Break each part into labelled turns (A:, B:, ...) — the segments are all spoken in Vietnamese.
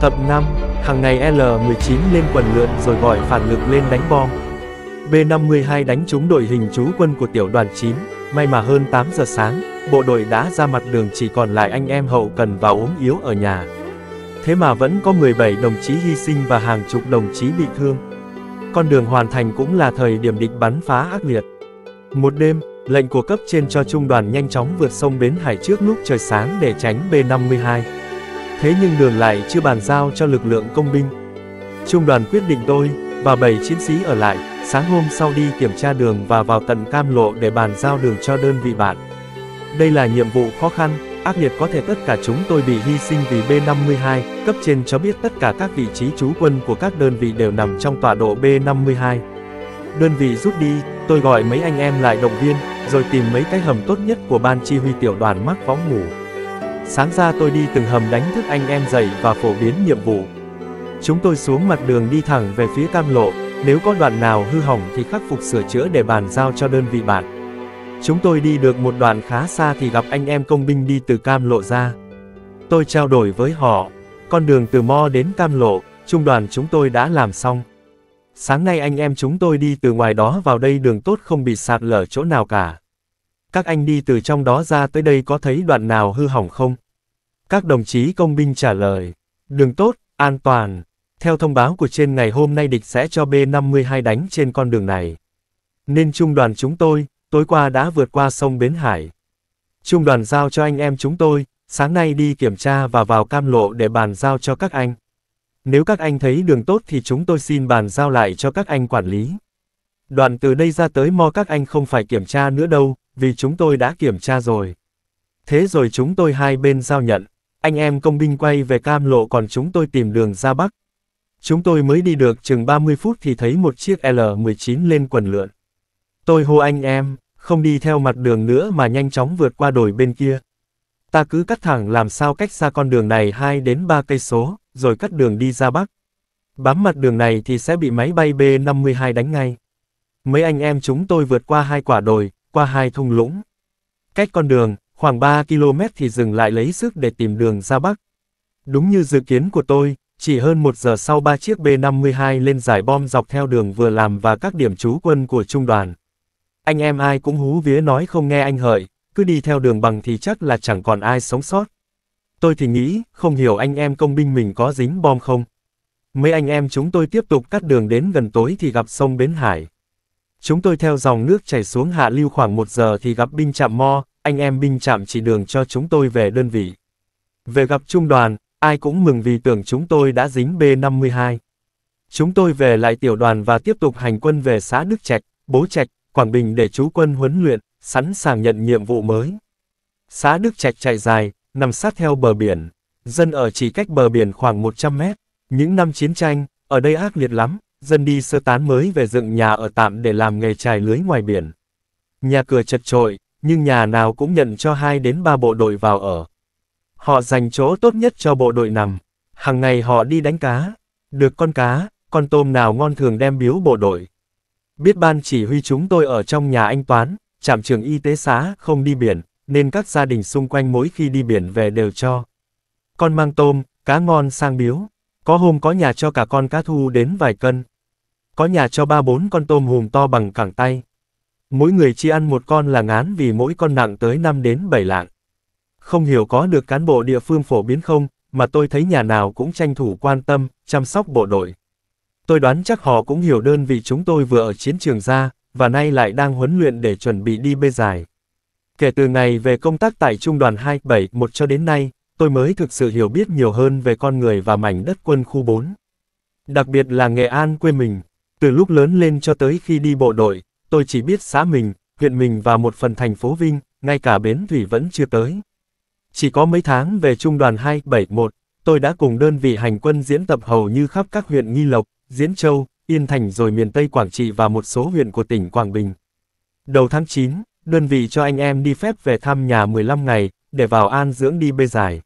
A: Thập năm, hàng ngày L-19 lên quần lượn rồi gọi phản lực lên đánh bom. B-52 đánh trúng đội hình trú quân của tiểu đoàn 9, may mà hơn 8 giờ sáng, bộ đội đã ra mặt đường chỉ còn lại anh em hậu cần và ốm yếu ở nhà. Thế mà vẫn có 17 đồng chí hy sinh và hàng chục đồng chí bị thương. Con đường hoàn thành cũng là thời điểm địch bắn phá ác liệt. Một đêm, lệnh của cấp trên cho trung đoàn nhanh chóng vượt sông Bến Hải trước lúc trời sáng để tránh B-52 thế nhưng đường lại chưa bàn giao cho lực lượng công binh. Trung đoàn quyết định tôi và 7 chiến sĩ ở lại, sáng hôm sau đi kiểm tra đường và vào tận cam lộ để bàn giao đường cho đơn vị bạn. Đây là nhiệm vụ khó khăn, ác liệt có thể tất cả chúng tôi bị hy sinh vì B-52, cấp trên cho biết tất cả các vị trí trú quân của các đơn vị đều nằm trong tọa độ B-52. Đơn vị rút đi, tôi gọi mấy anh em lại động viên, rồi tìm mấy cái hầm tốt nhất của ban chỉ huy tiểu đoàn mắc võng ngủ. Sáng ra tôi đi từng hầm đánh thức anh em dậy và phổ biến nhiệm vụ. Chúng tôi xuống mặt đường đi thẳng về phía cam lộ, nếu có đoạn nào hư hỏng thì khắc phục sửa chữa để bàn giao cho đơn vị bạn. Chúng tôi đi được một đoạn khá xa thì gặp anh em công binh đi từ cam lộ ra. Tôi trao đổi với họ, con đường từ Mo đến cam lộ, trung đoàn chúng tôi đã làm xong. Sáng nay anh em chúng tôi đi từ ngoài đó vào đây đường tốt không bị sạt lở chỗ nào cả các anh đi từ trong đó ra tới đây có thấy đoạn nào hư hỏng không? Các đồng chí công binh trả lời, đường tốt, an toàn. Theo thông báo của trên ngày hôm nay địch sẽ cho B-52 đánh trên con đường này. Nên trung đoàn chúng tôi, tối qua đã vượt qua sông Bến Hải. Trung đoàn giao cho anh em chúng tôi, sáng nay đi kiểm tra và vào cam lộ để bàn giao cho các anh. Nếu các anh thấy đường tốt thì chúng tôi xin bàn giao lại cho các anh quản lý. Đoạn từ đây ra tới mo các anh không phải kiểm tra nữa đâu, vì chúng tôi đã kiểm tra rồi. Thế rồi chúng tôi hai bên giao nhận, anh em công binh quay về cam lộ còn chúng tôi tìm đường ra Bắc. Chúng tôi mới đi được chừng 30 phút thì thấy một chiếc L-19 lên quần lượn. Tôi hô anh em, không đi theo mặt đường nữa mà nhanh chóng vượt qua đồi bên kia. Ta cứ cắt thẳng làm sao cách xa con đường này 2 đến 3 cây số, rồi cắt đường đi ra Bắc. Bám mặt đường này thì sẽ bị máy bay B-52 đánh ngay. Mấy anh em chúng tôi vượt qua hai quả đồi, qua hai thung lũng. Cách con đường, khoảng 3 km thì dừng lại lấy sức để tìm đường ra Bắc. Đúng như dự kiến của tôi, chỉ hơn một giờ sau ba chiếc B-52 lên giải bom dọc theo đường vừa làm và các điểm trú quân của trung đoàn. Anh em ai cũng hú vía nói không nghe anh hợi, cứ đi theo đường bằng thì chắc là chẳng còn ai sống sót. Tôi thì nghĩ, không hiểu anh em công binh mình có dính bom không. Mấy anh em chúng tôi tiếp tục cắt đường đến gần tối thì gặp sông Bến Hải. Chúng tôi theo dòng nước chảy xuống hạ lưu khoảng một giờ thì gặp binh chạm mo, anh em binh chạm chỉ đường cho chúng tôi về đơn vị. Về gặp trung đoàn, ai cũng mừng vì tưởng chúng tôi đã dính B-52. Chúng tôi về lại tiểu đoàn và tiếp tục hành quân về xã Đức Trạch, Bố Trạch, Quảng Bình để chú quân huấn luyện, sẵn sàng nhận nhiệm vụ mới. Xã Đức Trạch chạy dài, nằm sát theo bờ biển. Dân ở chỉ cách bờ biển khoảng 100 mét. Những năm chiến tranh, ở đây ác liệt lắm, dân đi sơ tán mới về dựng nhà ở tạm để làm nghề trải lưới ngoài biển. Nhà cửa chật trội, nhưng nhà nào cũng nhận cho hai đến ba bộ đội vào ở. Họ dành chỗ tốt nhất cho bộ đội nằm. Hằng ngày họ đi đánh cá, được con cá, con tôm nào ngon thường đem biếu bộ đội. Biết ban chỉ huy chúng tôi ở trong nhà anh Toán, trạm trường y tế xã không đi biển, nên các gia đình xung quanh mỗi khi đi biển về đều cho. Con mang tôm, cá ngon sang biếu. Có hôm có nhà cho cả con cá thu đến vài cân. Có nhà cho ba bốn con tôm hùm to bằng cẳng tay. Mỗi người chi ăn một con là ngán vì mỗi con nặng tới 5 đến 7 lạng. Không hiểu có được cán bộ địa phương phổ biến không, mà tôi thấy nhà nào cũng tranh thủ quan tâm, chăm sóc bộ đội. Tôi đoán chắc họ cũng hiểu đơn vị chúng tôi vừa ở chiến trường ra, và nay lại đang huấn luyện để chuẩn bị đi bê dài. Kể từ ngày về công tác tại Trung đoàn 271 cho đến nay, tôi mới thực sự hiểu biết nhiều hơn về con người và mảnh đất quân khu 4. Đặc biệt là Nghệ An quê mình, từ lúc lớn lên cho tới khi đi bộ đội, tôi chỉ biết xã mình, huyện mình và một phần thành phố Vinh, ngay cả bến thủy vẫn chưa tới. Chỉ có mấy tháng về trung đoàn 271, tôi đã cùng đơn vị hành quân diễn tập hầu như khắp các huyện Nghi Lộc, Diễn Châu, Yên Thành rồi miền Tây Quảng Trị và một số huyện của tỉnh Quảng Bình. Đầu tháng 9, đơn vị cho anh em đi phép về thăm nhà 15 ngày, để vào an dưỡng đi bê giải.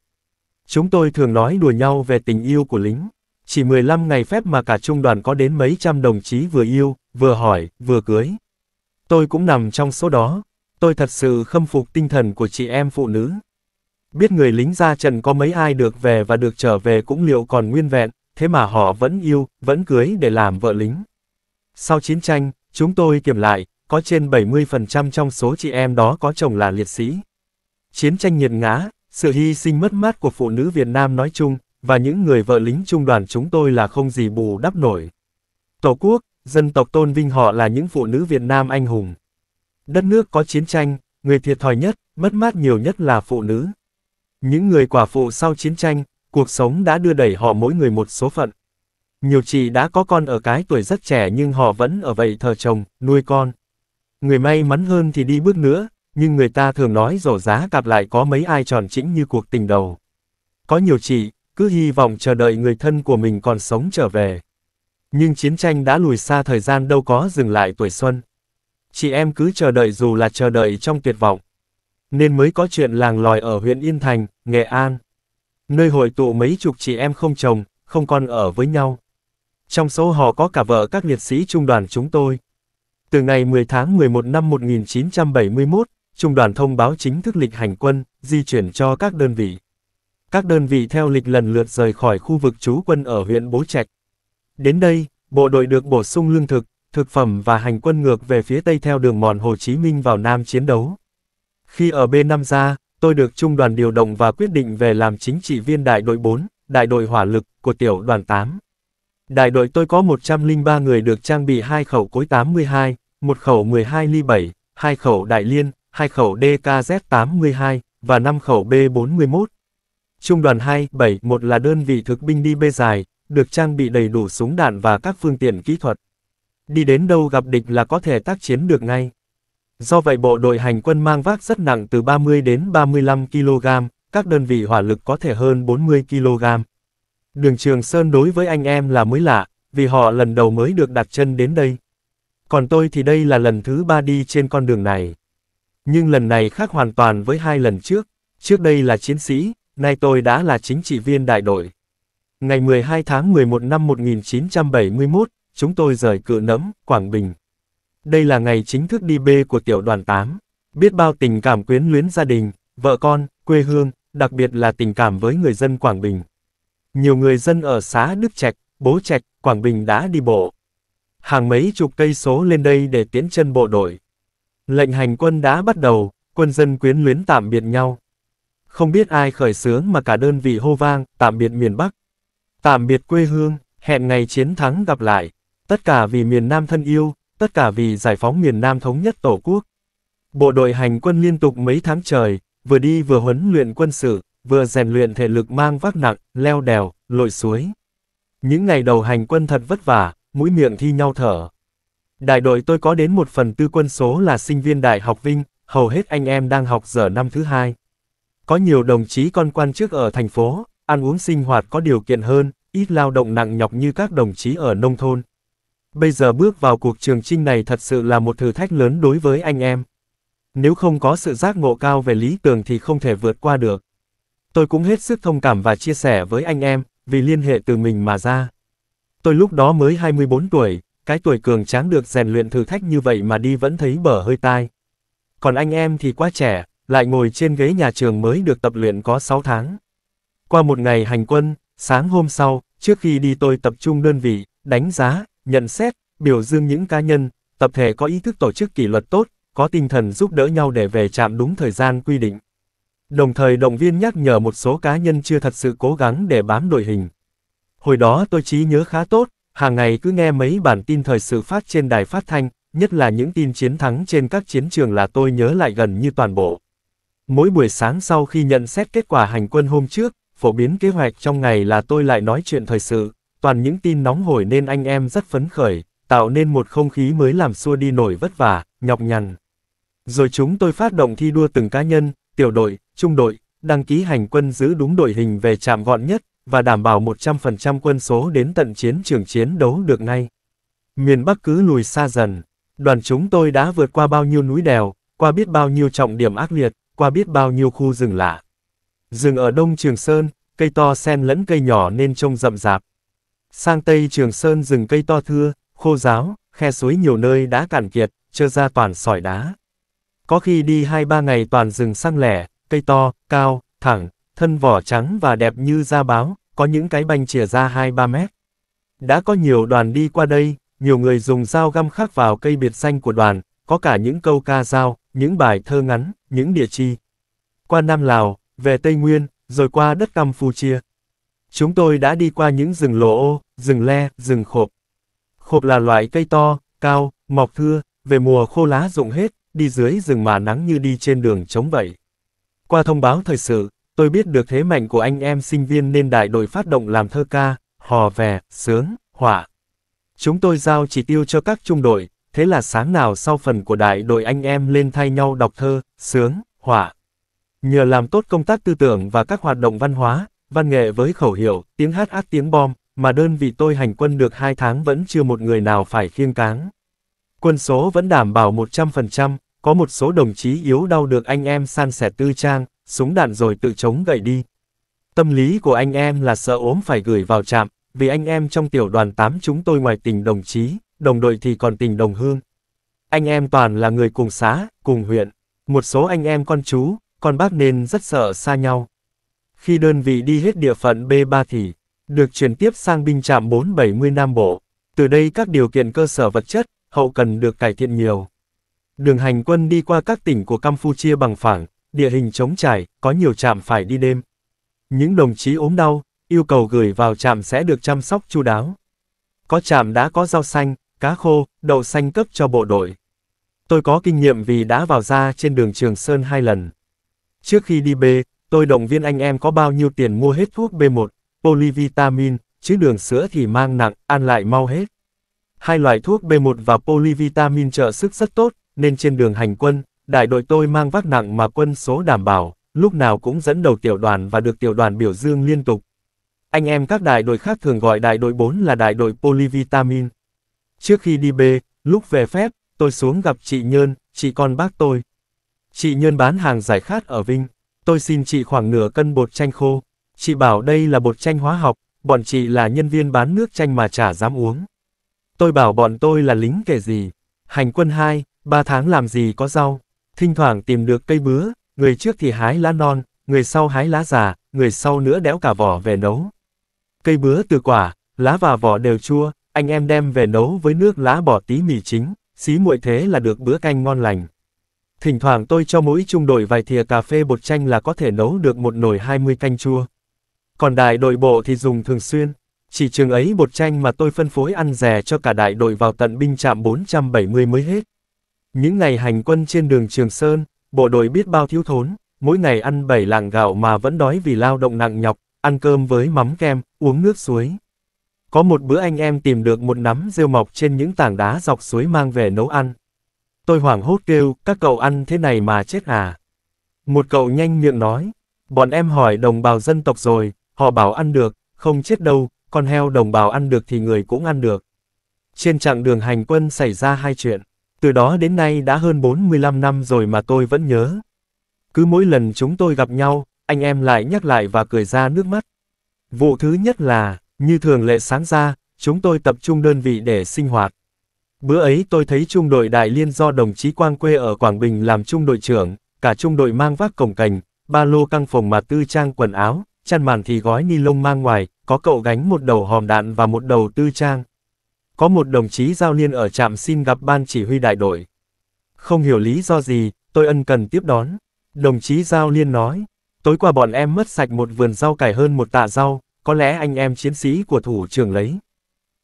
A: Chúng tôi thường nói đùa nhau về tình yêu của lính. Chỉ 15 ngày phép mà cả trung đoàn có đến mấy trăm đồng chí vừa yêu, vừa hỏi, vừa cưới. Tôi cũng nằm trong số đó. Tôi thật sự khâm phục tinh thần của chị em phụ nữ. Biết người lính ra trận có mấy ai được về và được trở về cũng liệu còn nguyên vẹn, thế mà họ vẫn yêu, vẫn cưới để làm vợ lính. Sau chiến tranh, chúng tôi kiểm lại, có trên 70% trong số chị em đó có chồng là liệt sĩ. Chiến tranh nhiệt ngã, sự hy sinh mất mát của phụ nữ Việt Nam nói chung, và những người vợ lính trung đoàn chúng tôi là không gì bù đắp nổi. Tổ quốc, dân tộc tôn vinh họ là những phụ nữ Việt Nam anh hùng. Đất nước có chiến tranh, người thiệt thòi nhất, mất mát nhiều nhất là phụ nữ. Những người quả phụ sau chiến tranh, cuộc sống đã đưa đẩy họ mỗi người một số phận. Nhiều chị đã có con ở cái tuổi rất trẻ nhưng họ vẫn ở vậy thờ chồng, nuôi con. Người may mắn hơn thì đi bước nữa, nhưng người ta thường nói rổ giá cặp lại có mấy ai tròn chỉnh như cuộc tình đầu. Có nhiều chị, cứ hy vọng chờ đợi người thân của mình còn sống trở về. Nhưng chiến tranh đã lùi xa thời gian đâu có dừng lại tuổi xuân. Chị em cứ chờ đợi dù là chờ đợi trong tuyệt vọng. Nên mới có chuyện làng lòi ở huyện Yên Thành, Nghệ An. Nơi hội tụ mấy chục chị em không chồng, không con ở với nhau. Trong số họ có cả vợ các liệt sĩ trung đoàn chúng tôi. Từ ngày 10 tháng 11 năm 1971, Trung đoàn thông báo chính thức lịch hành quân, di chuyển cho các đơn vị. Các đơn vị theo lịch lần lượt rời khỏi khu vực trú quân ở huyện Bố Trạch. Đến đây, bộ đội được bổ sung lương thực, thực phẩm và hành quân ngược về phía Tây theo đường mòn Hồ Chí Minh vào Nam chiến đấu. Khi ở B5 ra, tôi được trung đoàn điều động và quyết định về làm chính trị viên đại đội 4, đại đội hỏa lực của tiểu đoàn 8. Đại đội tôi có 103 người được trang bị hai khẩu cối 82, một khẩu 12 ly 7, hai khẩu đại liên, hai khẩu DKZ-82 và 5 khẩu B-41. Trung đoàn 271 là đơn vị thực binh đi bê dài, được trang bị đầy đủ súng đạn và các phương tiện kỹ thuật. Đi đến đâu gặp địch là có thể tác chiến được ngay. Do vậy bộ đội hành quân mang vác rất nặng từ 30 đến 35 kg, các đơn vị hỏa lực có thể hơn 40 kg. Đường Trường Sơn đối với anh em là mới lạ, vì họ lần đầu mới được đặt chân đến đây. Còn tôi thì đây là lần thứ ba đi trên con đường này. Nhưng lần này khác hoàn toàn với hai lần trước, trước đây là chiến sĩ, nay tôi đã là chính trị viên đại đội. Ngày 12 tháng 11 năm 1971, chúng tôi rời cự nấm, Quảng Bình. Đây là ngày chính thức đi bê của tiểu đoàn 8. Biết bao tình cảm quyến luyến gia đình, vợ con, quê hương, đặc biệt là tình cảm với người dân Quảng Bình. Nhiều người dân ở xá Đức Trạch, Bố Trạch, Quảng Bình đã đi bộ. Hàng mấy chục cây số lên đây để tiến chân bộ đội. Lệnh hành quân đã bắt đầu, quân dân quyến luyến tạm biệt nhau. Không biết ai khởi sướng mà cả đơn vị hô vang, tạm biệt miền Bắc. Tạm biệt quê hương, hẹn ngày chiến thắng gặp lại. Tất cả vì miền Nam thân yêu, tất cả vì giải phóng miền Nam thống nhất Tổ quốc. Bộ đội hành quân liên tục mấy tháng trời, vừa đi vừa huấn luyện quân sự, vừa rèn luyện thể lực mang vác nặng, leo đèo, lội suối. Những ngày đầu hành quân thật vất vả, mũi miệng thi nhau thở, Đại đội tôi có đến một phần tư quân số là sinh viên Đại học Vinh, hầu hết anh em đang học giờ năm thứ hai. Có nhiều đồng chí con quan chức ở thành phố, ăn uống sinh hoạt có điều kiện hơn, ít lao động nặng nhọc như các đồng chí ở nông thôn. Bây giờ bước vào cuộc trường trinh này thật sự là một thử thách lớn đối với anh em. Nếu không có sự giác ngộ cao về lý tưởng thì không thể vượt qua được. Tôi cũng hết sức thông cảm và chia sẻ với anh em, vì liên hệ từ mình mà ra. Tôi lúc đó mới 24 tuổi, cái tuổi cường tráng được rèn luyện thử thách như vậy mà đi vẫn thấy bở hơi tai. Còn anh em thì quá trẻ, lại ngồi trên ghế nhà trường mới được tập luyện có 6 tháng. Qua một ngày hành quân, sáng hôm sau, trước khi đi tôi tập trung đơn vị, đánh giá, nhận xét, biểu dương những cá nhân, tập thể có ý thức tổ chức kỷ luật tốt, có tinh thần giúp đỡ nhau để về trạm đúng thời gian quy định. Đồng thời động viên nhắc nhở một số cá nhân chưa thật sự cố gắng để bám đội hình. Hồi đó tôi trí nhớ khá tốt, hàng ngày cứ nghe mấy bản tin thời sự phát trên đài phát thanh, nhất là những tin chiến thắng trên các chiến trường là tôi nhớ lại gần như toàn bộ. Mỗi buổi sáng sau khi nhận xét kết quả hành quân hôm trước, phổ biến kế hoạch trong ngày là tôi lại nói chuyện thời sự, toàn những tin nóng hổi nên anh em rất phấn khởi, tạo nên một không khí mới làm xua đi nổi vất vả, nhọc nhằn. Rồi chúng tôi phát động thi đua từng cá nhân, tiểu đội, trung đội, đăng ký hành quân giữ đúng đội hình về trạm gọn nhất, và đảm bảo 100% quân số đến tận chiến trường chiến đấu được ngay. Miền Bắc cứ lùi xa dần, đoàn chúng tôi đã vượt qua bao nhiêu núi đèo, qua biết bao nhiêu trọng điểm ác liệt, qua biết bao nhiêu khu rừng lạ. Rừng ở Đông Trường Sơn, cây to sen lẫn cây nhỏ nên trông rậm rạp. Sang Tây Trường Sơn rừng cây to thưa, khô giáo, khe suối nhiều nơi đã cạn kiệt, trơ ra toàn sỏi đá. Có khi đi 2-3 ngày toàn rừng sang lẻ, cây to, cao, thẳng, thân vỏ trắng và đẹp như da báo, có những cái bành chìa ra 2-3 mét. Đã có nhiều đoàn đi qua đây, nhiều người dùng dao găm khắc vào cây biệt xanh của đoàn, có cả những câu ca dao, những bài thơ ngắn, những địa chi. Qua Nam Lào, về Tây Nguyên, rồi qua đất Campuchia. Chúng tôi đã đi qua những rừng lỗ ô, rừng le, rừng khộp. Khộp là loại cây to, cao, mọc thưa, về mùa khô lá rụng hết, đi dưới rừng mà nắng như đi trên đường chống vậy. Qua thông báo thời sự, Tôi biết được thế mạnh của anh em sinh viên nên đại đội phát động làm thơ ca, hò vè, sướng, họa. Chúng tôi giao chỉ tiêu cho các trung đội, thế là sáng nào sau phần của đại đội anh em lên thay nhau đọc thơ, sướng, họa. Nhờ làm tốt công tác tư tưởng và các hoạt động văn hóa, văn nghệ với khẩu hiệu, tiếng hát ác tiếng bom, mà đơn vị tôi hành quân được 2 tháng vẫn chưa một người nào phải khiêng cáng. Quân số vẫn đảm bảo 100%, có một số đồng chí yếu đau được anh em san sẻ tư trang, súng đạn rồi tự chống gậy đi. Tâm lý của anh em là sợ ốm phải gửi vào trạm, vì anh em trong tiểu đoàn 8 chúng tôi ngoài tình đồng chí, đồng đội thì còn tình đồng hương. Anh em toàn là người cùng xã, cùng huyện. Một số anh em con chú, con bác nên rất sợ xa nhau. Khi đơn vị đi hết địa phận B3 thì được chuyển tiếp sang binh trạm 470 Nam Bộ. Từ đây các điều kiện cơ sở vật chất, hậu cần được cải thiện nhiều. Đường hành quân đi qua các tỉnh của Campuchia bằng phẳng, địa hình trống trải, có nhiều trạm phải đi đêm. Những đồng chí ốm đau, yêu cầu gửi vào trạm sẽ được chăm sóc chu đáo. Có trạm đã có rau xanh, cá khô, đậu xanh cấp cho bộ đội. Tôi có kinh nghiệm vì đã vào ra trên đường Trường Sơn hai lần. Trước khi đi B, tôi động viên anh em có bao nhiêu tiền mua hết thuốc B1, polyvitamin, chứ đường sữa thì mang nặng, ăn lại mau hết. Hai loại thuốc B1 và polyvitamin trợ sức rất tốt, nên trên đường hành quân, đại đội tôi mang vác nặng mà quân số đảm bảo, lúc nào cũng dẫn đầu tiểu đoàn và được tiểu đoàn biểu dương liên tục. Anh em các đại đội khác thường gọi đại đội 4 là đại đội polyvitamin. Trước khi đi B, lúc về phép, tôi xuống gặp chị Nhơn, chị con bác tôi. Chị Nhơn bán hàng giải khát ở Vinh. Tôi xin chị khoảng nửa cân bột chanh khô. Chị bảo đây là bột chanh hóa học, bọn chị là nhân viên bán nước chanh mà chả dám uống. Tôi bảo bọn tôi là lính kể gì. Hành quân 2, Ba tháng làm gì có rau, thỉnh thoảng tìm được cây bứa, người trước thì hái lá non, người sau hái lá già, người sau nữa đẽo cả vỏ về nấu. Cây bứa từ quả, lá và vỏ đều chua, anh em đem về nấu với nước lá bỏ tí mì chính, xí muội thế là được bữa canh ngon lành. Thỉnh thoảng tôi cho mỗi trung đội vài thìa cà phê bột chanh là có thể nấu được một nồi 20 canh chua. Còn đại đội bộ thì dùng thường xuyên. Chỉ trường ấy bột chanh mà tôi phân phối ăn rẻ cho cả đại đội vào tận binh trạm 470 mới hết. Những ngày hành quân trên đường Trường Sơn, bộ đội biết bao thiếu thốn, mỗi ngày ăn bảy lạng gạo mà vẫn đói vì lao động nặng nhọc, ăn cơm với mắm kem, uống nước suối. Có một bữa anh em tìm được một nắm rêu mọc trên những tảng đá dọc suối mang về nấu ăn. Tôi hoảng hốt kêu, các cậu ăn thế này mà chết à? Một cậu nhanh miệng nói, bọn em hỏi đồng bào dân tộc rồi, họ bảo ăn được, không chết đâu, con heo đồng bào ăn được thì người cũng ăn được. Trên chặng đường hành quân xảy ra hai chuyện. Từ đó đến nay đã hơn 45 năm rồi mà tôi vẫn nhớ. Cứ mỗi lần chúng tôi gặp nhau, anh em lại nhắc lại và cười ra nước mắt. Vụ thứ nhất là, như thường lệ sáng ra, chúng tôi tập trung đơn vị để sinh hoạt. Bữa ấy tôi thấy trung đội Đại Liên do đồng chí Quang quê ở Quảng Bình làm trung đội trưởng, cả trung đội mang vác cổng cành, ba lô căng phòng mà tư trang quần áo, chăn màn thì gói ni lông mang ngoài, có cậu gánh một đầu hòm đạn và một đầu tư trang có một đồng chí giao liên ở trạm xin gặp ban chỉ huy đại đội. Không hiểu lý do gì, tôi ân cần tiếp đón. Đồng chí giao liên nói, tối qua bọn em mất sạch một vườn rau cải hơn một tạ rau, có lẽ anh em chiến sĩ của thủ trưởng lấy.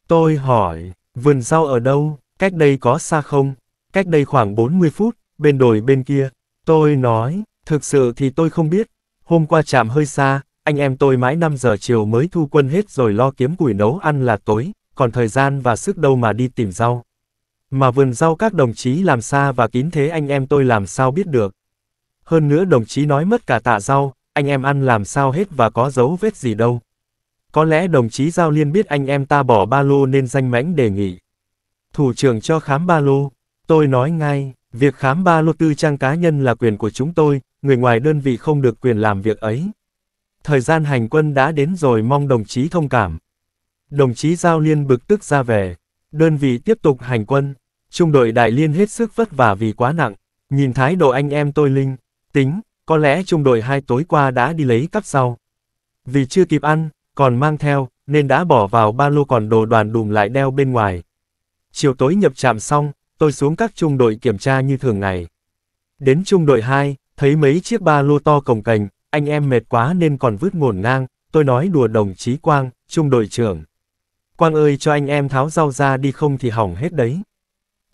A: Tôi hỏi, vườn rau ở đâu, cách đây có xa không? Cách đây khoảng 40 phút, bên đồi bên kia. Tôi nói, thực sự thì tôi không biết. Hôm qua trạm hơi xa, anh em tôi mãi 5 giờ chiều mới thu quân hết rồi lo kiếm củi nấu ăn là tối, còn thời gian và sức đâu mà đi tìm rau. Mà vườn rau các đồng chí làm xa và kín thế anh em tôi làm sao biết được. Hơn nữa đồng chí nói mất cả tạ rau, anh em ăn làm sao hết và có dấu vết gì đâu. Có lẽ đồng chí Giao Liên biết anh em ta bỏ ba lô nên danh mãnh đề nghị. Thủ trưởng cho khám ba lô. Tôi nói ngay, việc khám ba lô tư trang cá nhân là quyền của chúng tôi, người ngoài đơn vị không được quyền làm việc ấy. Thời gian hành quân đã đến rồi mong đồng chí thông cảm. Đồng chí Giao Liên bực tức ra về. Đơn vị tiếp tục hành quân. Trung đội Đại Liên hết sức vất vả vì quá nặng. Nhìn thái độ anh em tôi linh, tính, có lẽ trung đội hai tối qua đã đi lấy cắp sau. Vì chưa kịp ăn, còn mang theo, nên đã bỏ vào ba lô còn đồ đoàn đùm lại đeo bên ngoài. Chiều tối nhập trạm xong, tôi xuống các trung đội kiểm tra như thường ngày. Đến trung đội 2, thấy mấy chiếc ba lô to cồng cành, anh em mệt quá nên còn vứt ngổn ngang, tôi nói đùa đồng chí Quang, trung đội trưởng, Quang ơi cho anh em tháo rau ra đi không thì hỏng hết đấy.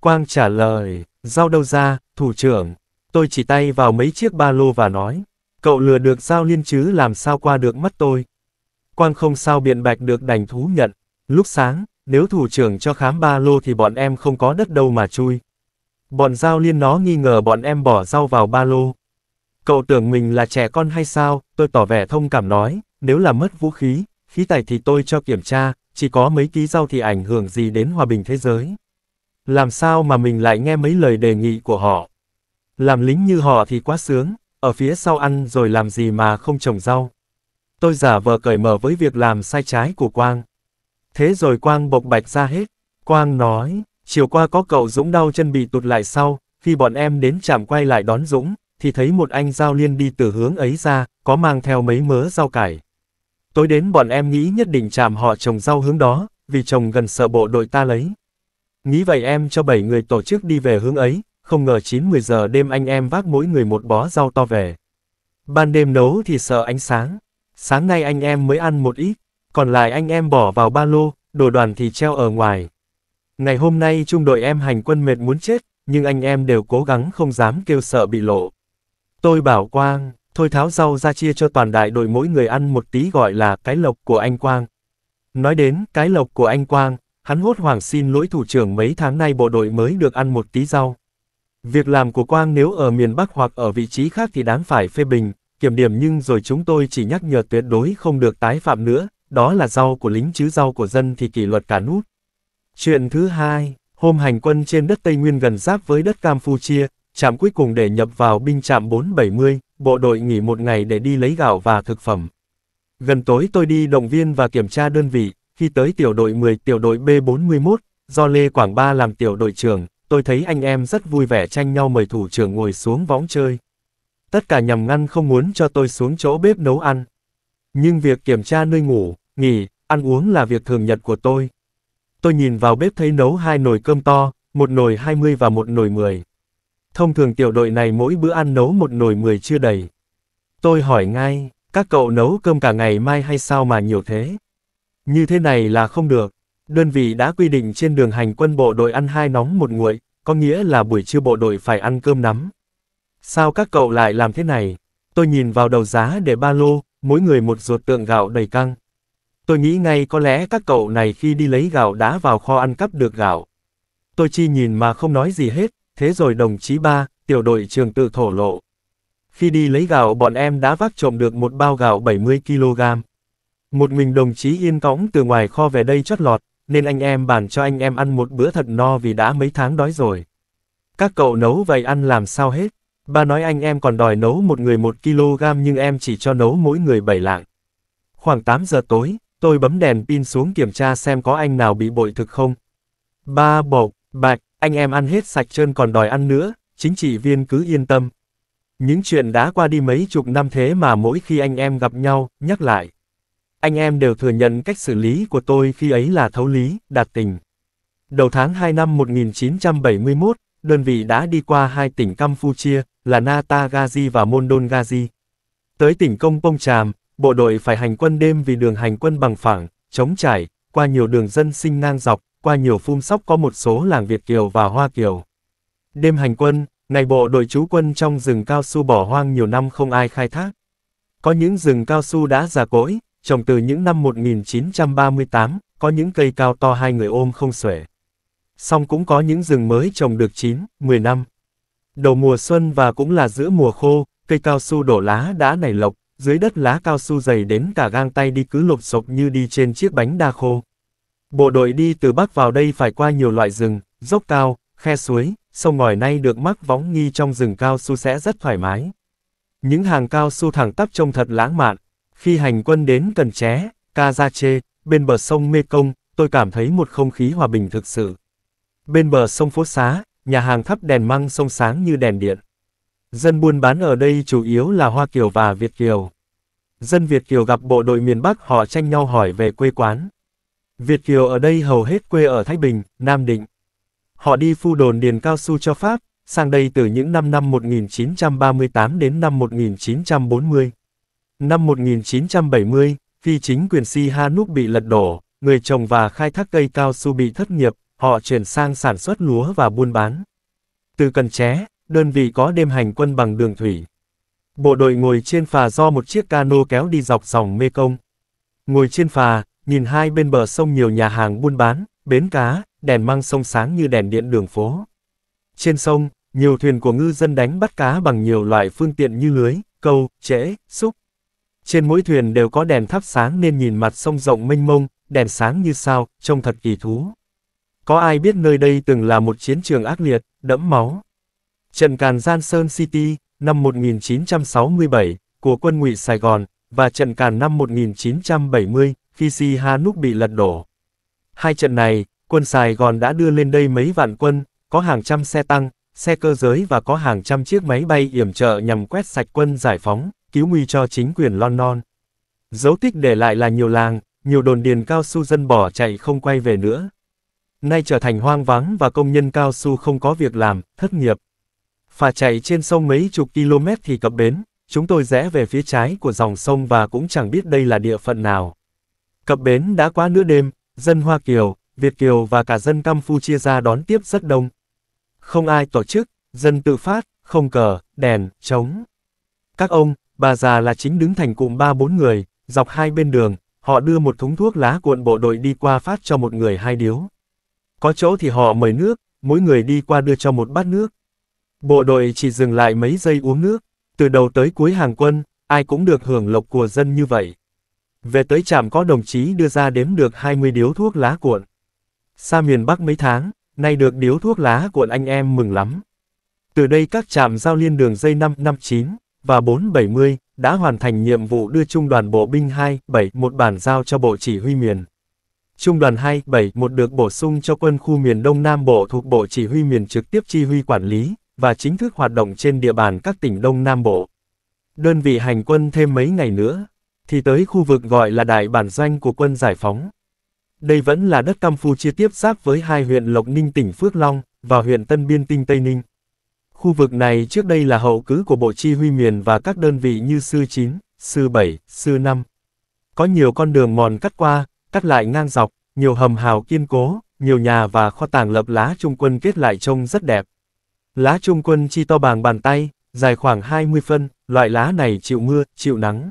A: Quang trả lời, rau đâu ra, thủ trưởng. Tôi chỉ tay vào mấy chiếc ba lô và nói, cậu lừa được giao liên chứ làm sao qua được mắt tôi. Quang không sao biện bạch được đành thú nhận. Lúc sáng, nếu thủ trưởng cho khám ba lô thì bọn em không có đất đâu mà chui. Bọn giao liên nó nghi ngờ bọn em bỏ rau vào ba lô. Cậu tưởng mình là trẻ con hay sao, tôi tỏ vẻ thông cảm nói, nếu là mất vũ khí, khí tài thì tôi cho kiểm tra, chỉ có mấy ký rau thì ảnh hưởng gì đến hòa bình thế giới. Làm sao mà mình lại nghe mấy lời đề nghị của họ. Làm lính như họ thì quá sướng, ở phía sau ăn rồi làm gì mà không trồng rau. Tôi giả vờ cởi mở với việc làm sai trái của Quang. Thế rồi Quang bộc bạch ra hết. Quang nói, chiều qua có cậu Dũng đau chân bị tụt lại sau, khi bọn em đến trạm quay lại đón Dũng, thì thấy một anh giao liên đi từ hướng ấy ra, có mang theo mấy mớ rau cải. Tối đến bọn em nghĩ nhất định chạm họ trồng rau hướng đó, vì chồng gần sợ bộ đội ta lấy. Nghĩ vậy em cho bảy người tổ chức đi về hướng ấy, không ngờ 9-10 giờ đêm anh em vác mỗi người một bó rau to về. Ban đêm nấu thì sợ ánh sáng, sáng nay anh em mới ăn một ít, còn lại anh em bỏ vào ba lô, đồ đoàn thì treo ở ngoài. Ngày hôm nay trung đội em hành quân mệt muốn chết, nhưng anh em đều cố gắng không dám kêu sợ bị lộ. Tôi bảo Quang, Thôi tháo rau ra chia cho toàn đại đội mỗi người ăn một tí gọi là cái lộc của anh Quang. Nói đến cái lộc của anh Quang, hắn hốt hoảng xin lỗi thủ trưởng mấy tháng nay bộ đội mới được ăn một tí rau. Việc làm của Quang nếu ở miền Bắc hoặc ở vị trí khác thì đáng phải phê bình, kiểm điểm nhưng rồi chúng tôi chỉ nhắc nhở tuyệt đối không được tái phạm nữa, đó là rau của lính chứ rau của dân thì kỷ luật cả nút. Chuyện thứ hai, hôm hành quân trên đất Tây Nguyên gần giáp với đất Campuchia, trạm cuối cùng để nhập vào binh trạm 470, bộ đội nghỉ một ngày để đi lấy gạo và thực phẩm. Gần tối tôi đi động viên và kiểm tra đơn vị, khi tới tiểu đội 10 tiểu đội B41, do Lê Quảng Ba làm tiểu đội trưởng, tôi thấy anh em rất vui vẻ tranh nhau mời thủ trưởng ngồi xuống võng chơi. Tất cả nhằm ngăn không muốn cho tôi xuống chỗ bếp nấu ăn. Nhưng việc kiểm tra nơi ngủ, nghỉ, ăn uống là việc thường nhật của tôi. Tôi nhìn vào bếp thấy nấu hai nồi cơm to, một nồi 20 và một nồi 10 thông thường tiểu đội này mỗi bữa ăn nấu một nồi mười chưa đầy. Tôi hỏi ngay, các cậu nấu cơm cả ngày mai hay sao mà nhiều thế? Như thế này là không được. Đơn vị đã quy định trên đường hành quân bộ đội ăn hai nóng một nguội, có nghĩa là buổi trưa bộ đội phải ăn cơm nắm. Sao các cậu lại làm thế này? Tôi nhìn vào đầu giá để ba lô, mỗi người một ruột tượng gạo đầy căng. Tôi nghĩ ngay có lẽ các cậu này khi đi lấy gạo đã vào kho ăn cắp được gạo. Tôi chi nhìn mà không nói gì hết, Thế rồi đồng chí ba, tiểu đội trường tự thổ lộ. Khi đi lấy gạo bọn em đã vác trộm được một bao gạo 70kg. Một mình đồng chí yên cõng từ ngoài kho về đây chót lọt, nên anh em bàn cho anh em ăn một bữa thật no vì đã mấy tháng đói rồi. Các cậu nấu vậy ăn làm sao hết. Ba nói anh em còn đòi nấu một người một kg nhưng em chỉ cho nấu mỗi người 7 lạng. Khoảng 8 giờ tối, tôi bấm đèn pin xuống kiểm tra xem có anh nào bị bội thực không. Ba bộc, bạch, anh em ăn hết sạch trơn còn đòi ăn nữa, chính trị viên cứ yên tâm. Những chuyện đã qua đi mấy chục năm thế mà mỗi khi anh em gặp nhau, nhắc lại. Anh em đều thừa nhận cách xử lý của tôi khi ấy là thấu lý, đạt tình. Đầu tháng 2 năm 1971, đơn vị đã đi qua hai tỉnh Campuchia, là nata gazi và mondon gazi Tới tỉnh Công Pông Tràm, bộ đội phải hành quân đêm vì đường hành quân bằng phẳng, chống trải, qua nhiều đường dân sinh ngang dọc, qua nhiều phun sóc có một số làng Việt Kiều và Hoa Kiều. Đêm hành quân, này bộ đội trú quân trong rừng cao su bỏ hoang nhiều năm không ai khai thác. Có những rừng cao su đã già cỗi, trồng từ những năm 1938, có những cây cao to hai người ôm không xuể. Song cũng có những rừng mới trồng được 9, 10 năm. Đầu mùa xuân và cũng là giữa mùa khô, cây cao su đổ lá đã nảy lộc, dưới đất lá cao su dày đến cả gang tay đi cứ lộp sộp như đi trên chiếc bánh đa khô. Bộ đội đi từ Bắc vào đây phải qua nhiều loại rừng, dốc cao, khe suối, sông ngòi nay được mắc võng nghi trong rừng cao su sẽ rất thoải mái. Những hàng cao su thẳng tắp trông thật lãng mạn. Khi hành quân đến Cần Ché, Ca Gia Chê, bên bờ sông Mê Công, tôi cảm thấy một không khí hòa bình thực sự. Bên bờ sông Phố Xá, nhà hàng thắp đèn măng sông sáng như đèn điện. Dân buôn bán ở đây chủ yếu là Hoa Kiều và Việt Kiều. Dân Việt Kiều gặp bộ đội miền Bắc họ tranh nhau hỏi về quê quán. Việt Kiều ở đây hầu hết quê ở Thái Bình, Nam Định. Họ đi phu đồn điền cao su cho Pháp, sang đây từ những năm năm 1938 đến năm 1940. Năm 1970, khi chính quyền Si Hanuk bị lật đổ, người trồng và khai thác cây cao su bị thất nghiệp, họ chuyển sang sản xuất lúa và buôn bán. Từ Cần Ché, đơn vị có đêm hành quân bằng đường thủy. Bộ đội ngồi trên phà do một chiếc cano kéo đi dọc dòng Mekong. Ngồi trên phà, Nhìn hai bên bờ sông nhiều nhà hàng buôn bán, bến cá, đèn mang sông sáng như đèn điện đường phố. Trên sông, nhiều thuyền của ngư dân đánh bắt cá bằng nhiều loại phương tiện như lưới, câu, trễ, xúc. Trên mỗi thuyền đều có đèn thắp sáng nên nhìn mặt sông rộng mênh mông, đèn sáng như sao, trông thật kỳ thú. Có ai biết nơi đây từng là một chiến trường ác liệt, đẫm máu. Trận càn Gian Sơn City, năm 1967, của quân ngụy Sài Gòn, và trận càn năm 1970, Phi Hanuk bị lật đổ. Hai trận này, quân Sài Gòn đã đưa lên đây mấy vạn quân, có hàng trăm xe tăng, xe cơ giới và có hàng trăm chiếc máy bay yểm trợ nhằm quét sạch quân giải phóng, cứu nguy cho chính quyền London. Dấu tích để lại là nhiều làng, nhiều đồn điền cao su dân bỏ chạy không quay về nữa. Nay trở thành hoang vắng và công nhân cao su không có việc làm, thất nghiệp. Phà chạy trên sông mấy chục km thì cập bến, chúng tôi rẽ về phía trái của dòng sông và cũng chẳng biết đây là địa phận nào. Cập bến đã quá nửa đêm, dân Hoa Kiều, Việt Kiều và cả dân Campuchia ra đón tiếp rất đông. Không ai tổ chức, dân tự phát, không cờ, đèn, trống. Các ông, bà già là chính đứng thành cụm ba bốn người, dọc hai bên đường, họ đưa một thúng thuốc lá cuộn bộ đội đi qua phát cho một người hai điếu. Có chỗ thì họ mời nước, mỗi người đi qua đưa cho một bát nước. Bộ đội chỉ dừng lại mấy giây uống nước, từ đầu tới cuối hàng quân, ai cũng được hưởng lộc của dân như vậy. Về tới trạm có đồng chí đưa ra đếm được 20 điếu thuốc lá cuộn. Xa miền Bắc mấy tháng, nay được điếu thuốc lá cuộn anh em mừng lắm. Từ đây các trạm giao liên đường dây 559 và 470 đã hoàn thành nhiệm vụ đưa Trung đoàn Bộ binh 271 bản giao cho Bộ Chỉ huy miền. Trung đoàn 271 được bổ sung cho quân khu miền Đông Nam Bộ thuộc Bộ Chỉ huy miền trực tiếp chi huy quản lý và chính thức hoạt động trên địa bàn các tỉnh Đông Nam Bộ. Đơn vị hành quân thêm mấy ngày nữa, thì tới khu vực gọi là đại bản doanh của quân giải phóng. Đây vẫn là đất Campuchia tiếp giáp với hai huyện Lộc Ninh tỉnh Phước Long và huyện Tân Biên tỉnh Tây Ninh. Khu vực này trước đây là hậu cứ của Bộ Chi huy miền và các đơn vị như Sư 9, Sư 7, Sư 5. Có nhiều con đường mòn cắt qua, cắt lại ngang dọc, nhiều hầm hào kiên cố, nhiều nhà và kho tàng lập lá trung quân kết lại trông rất đẹp. Lá trung quân chi to bằng bàn tay, dài khoảng 20 phân, loại lá này chịu mưa, chịu nắng,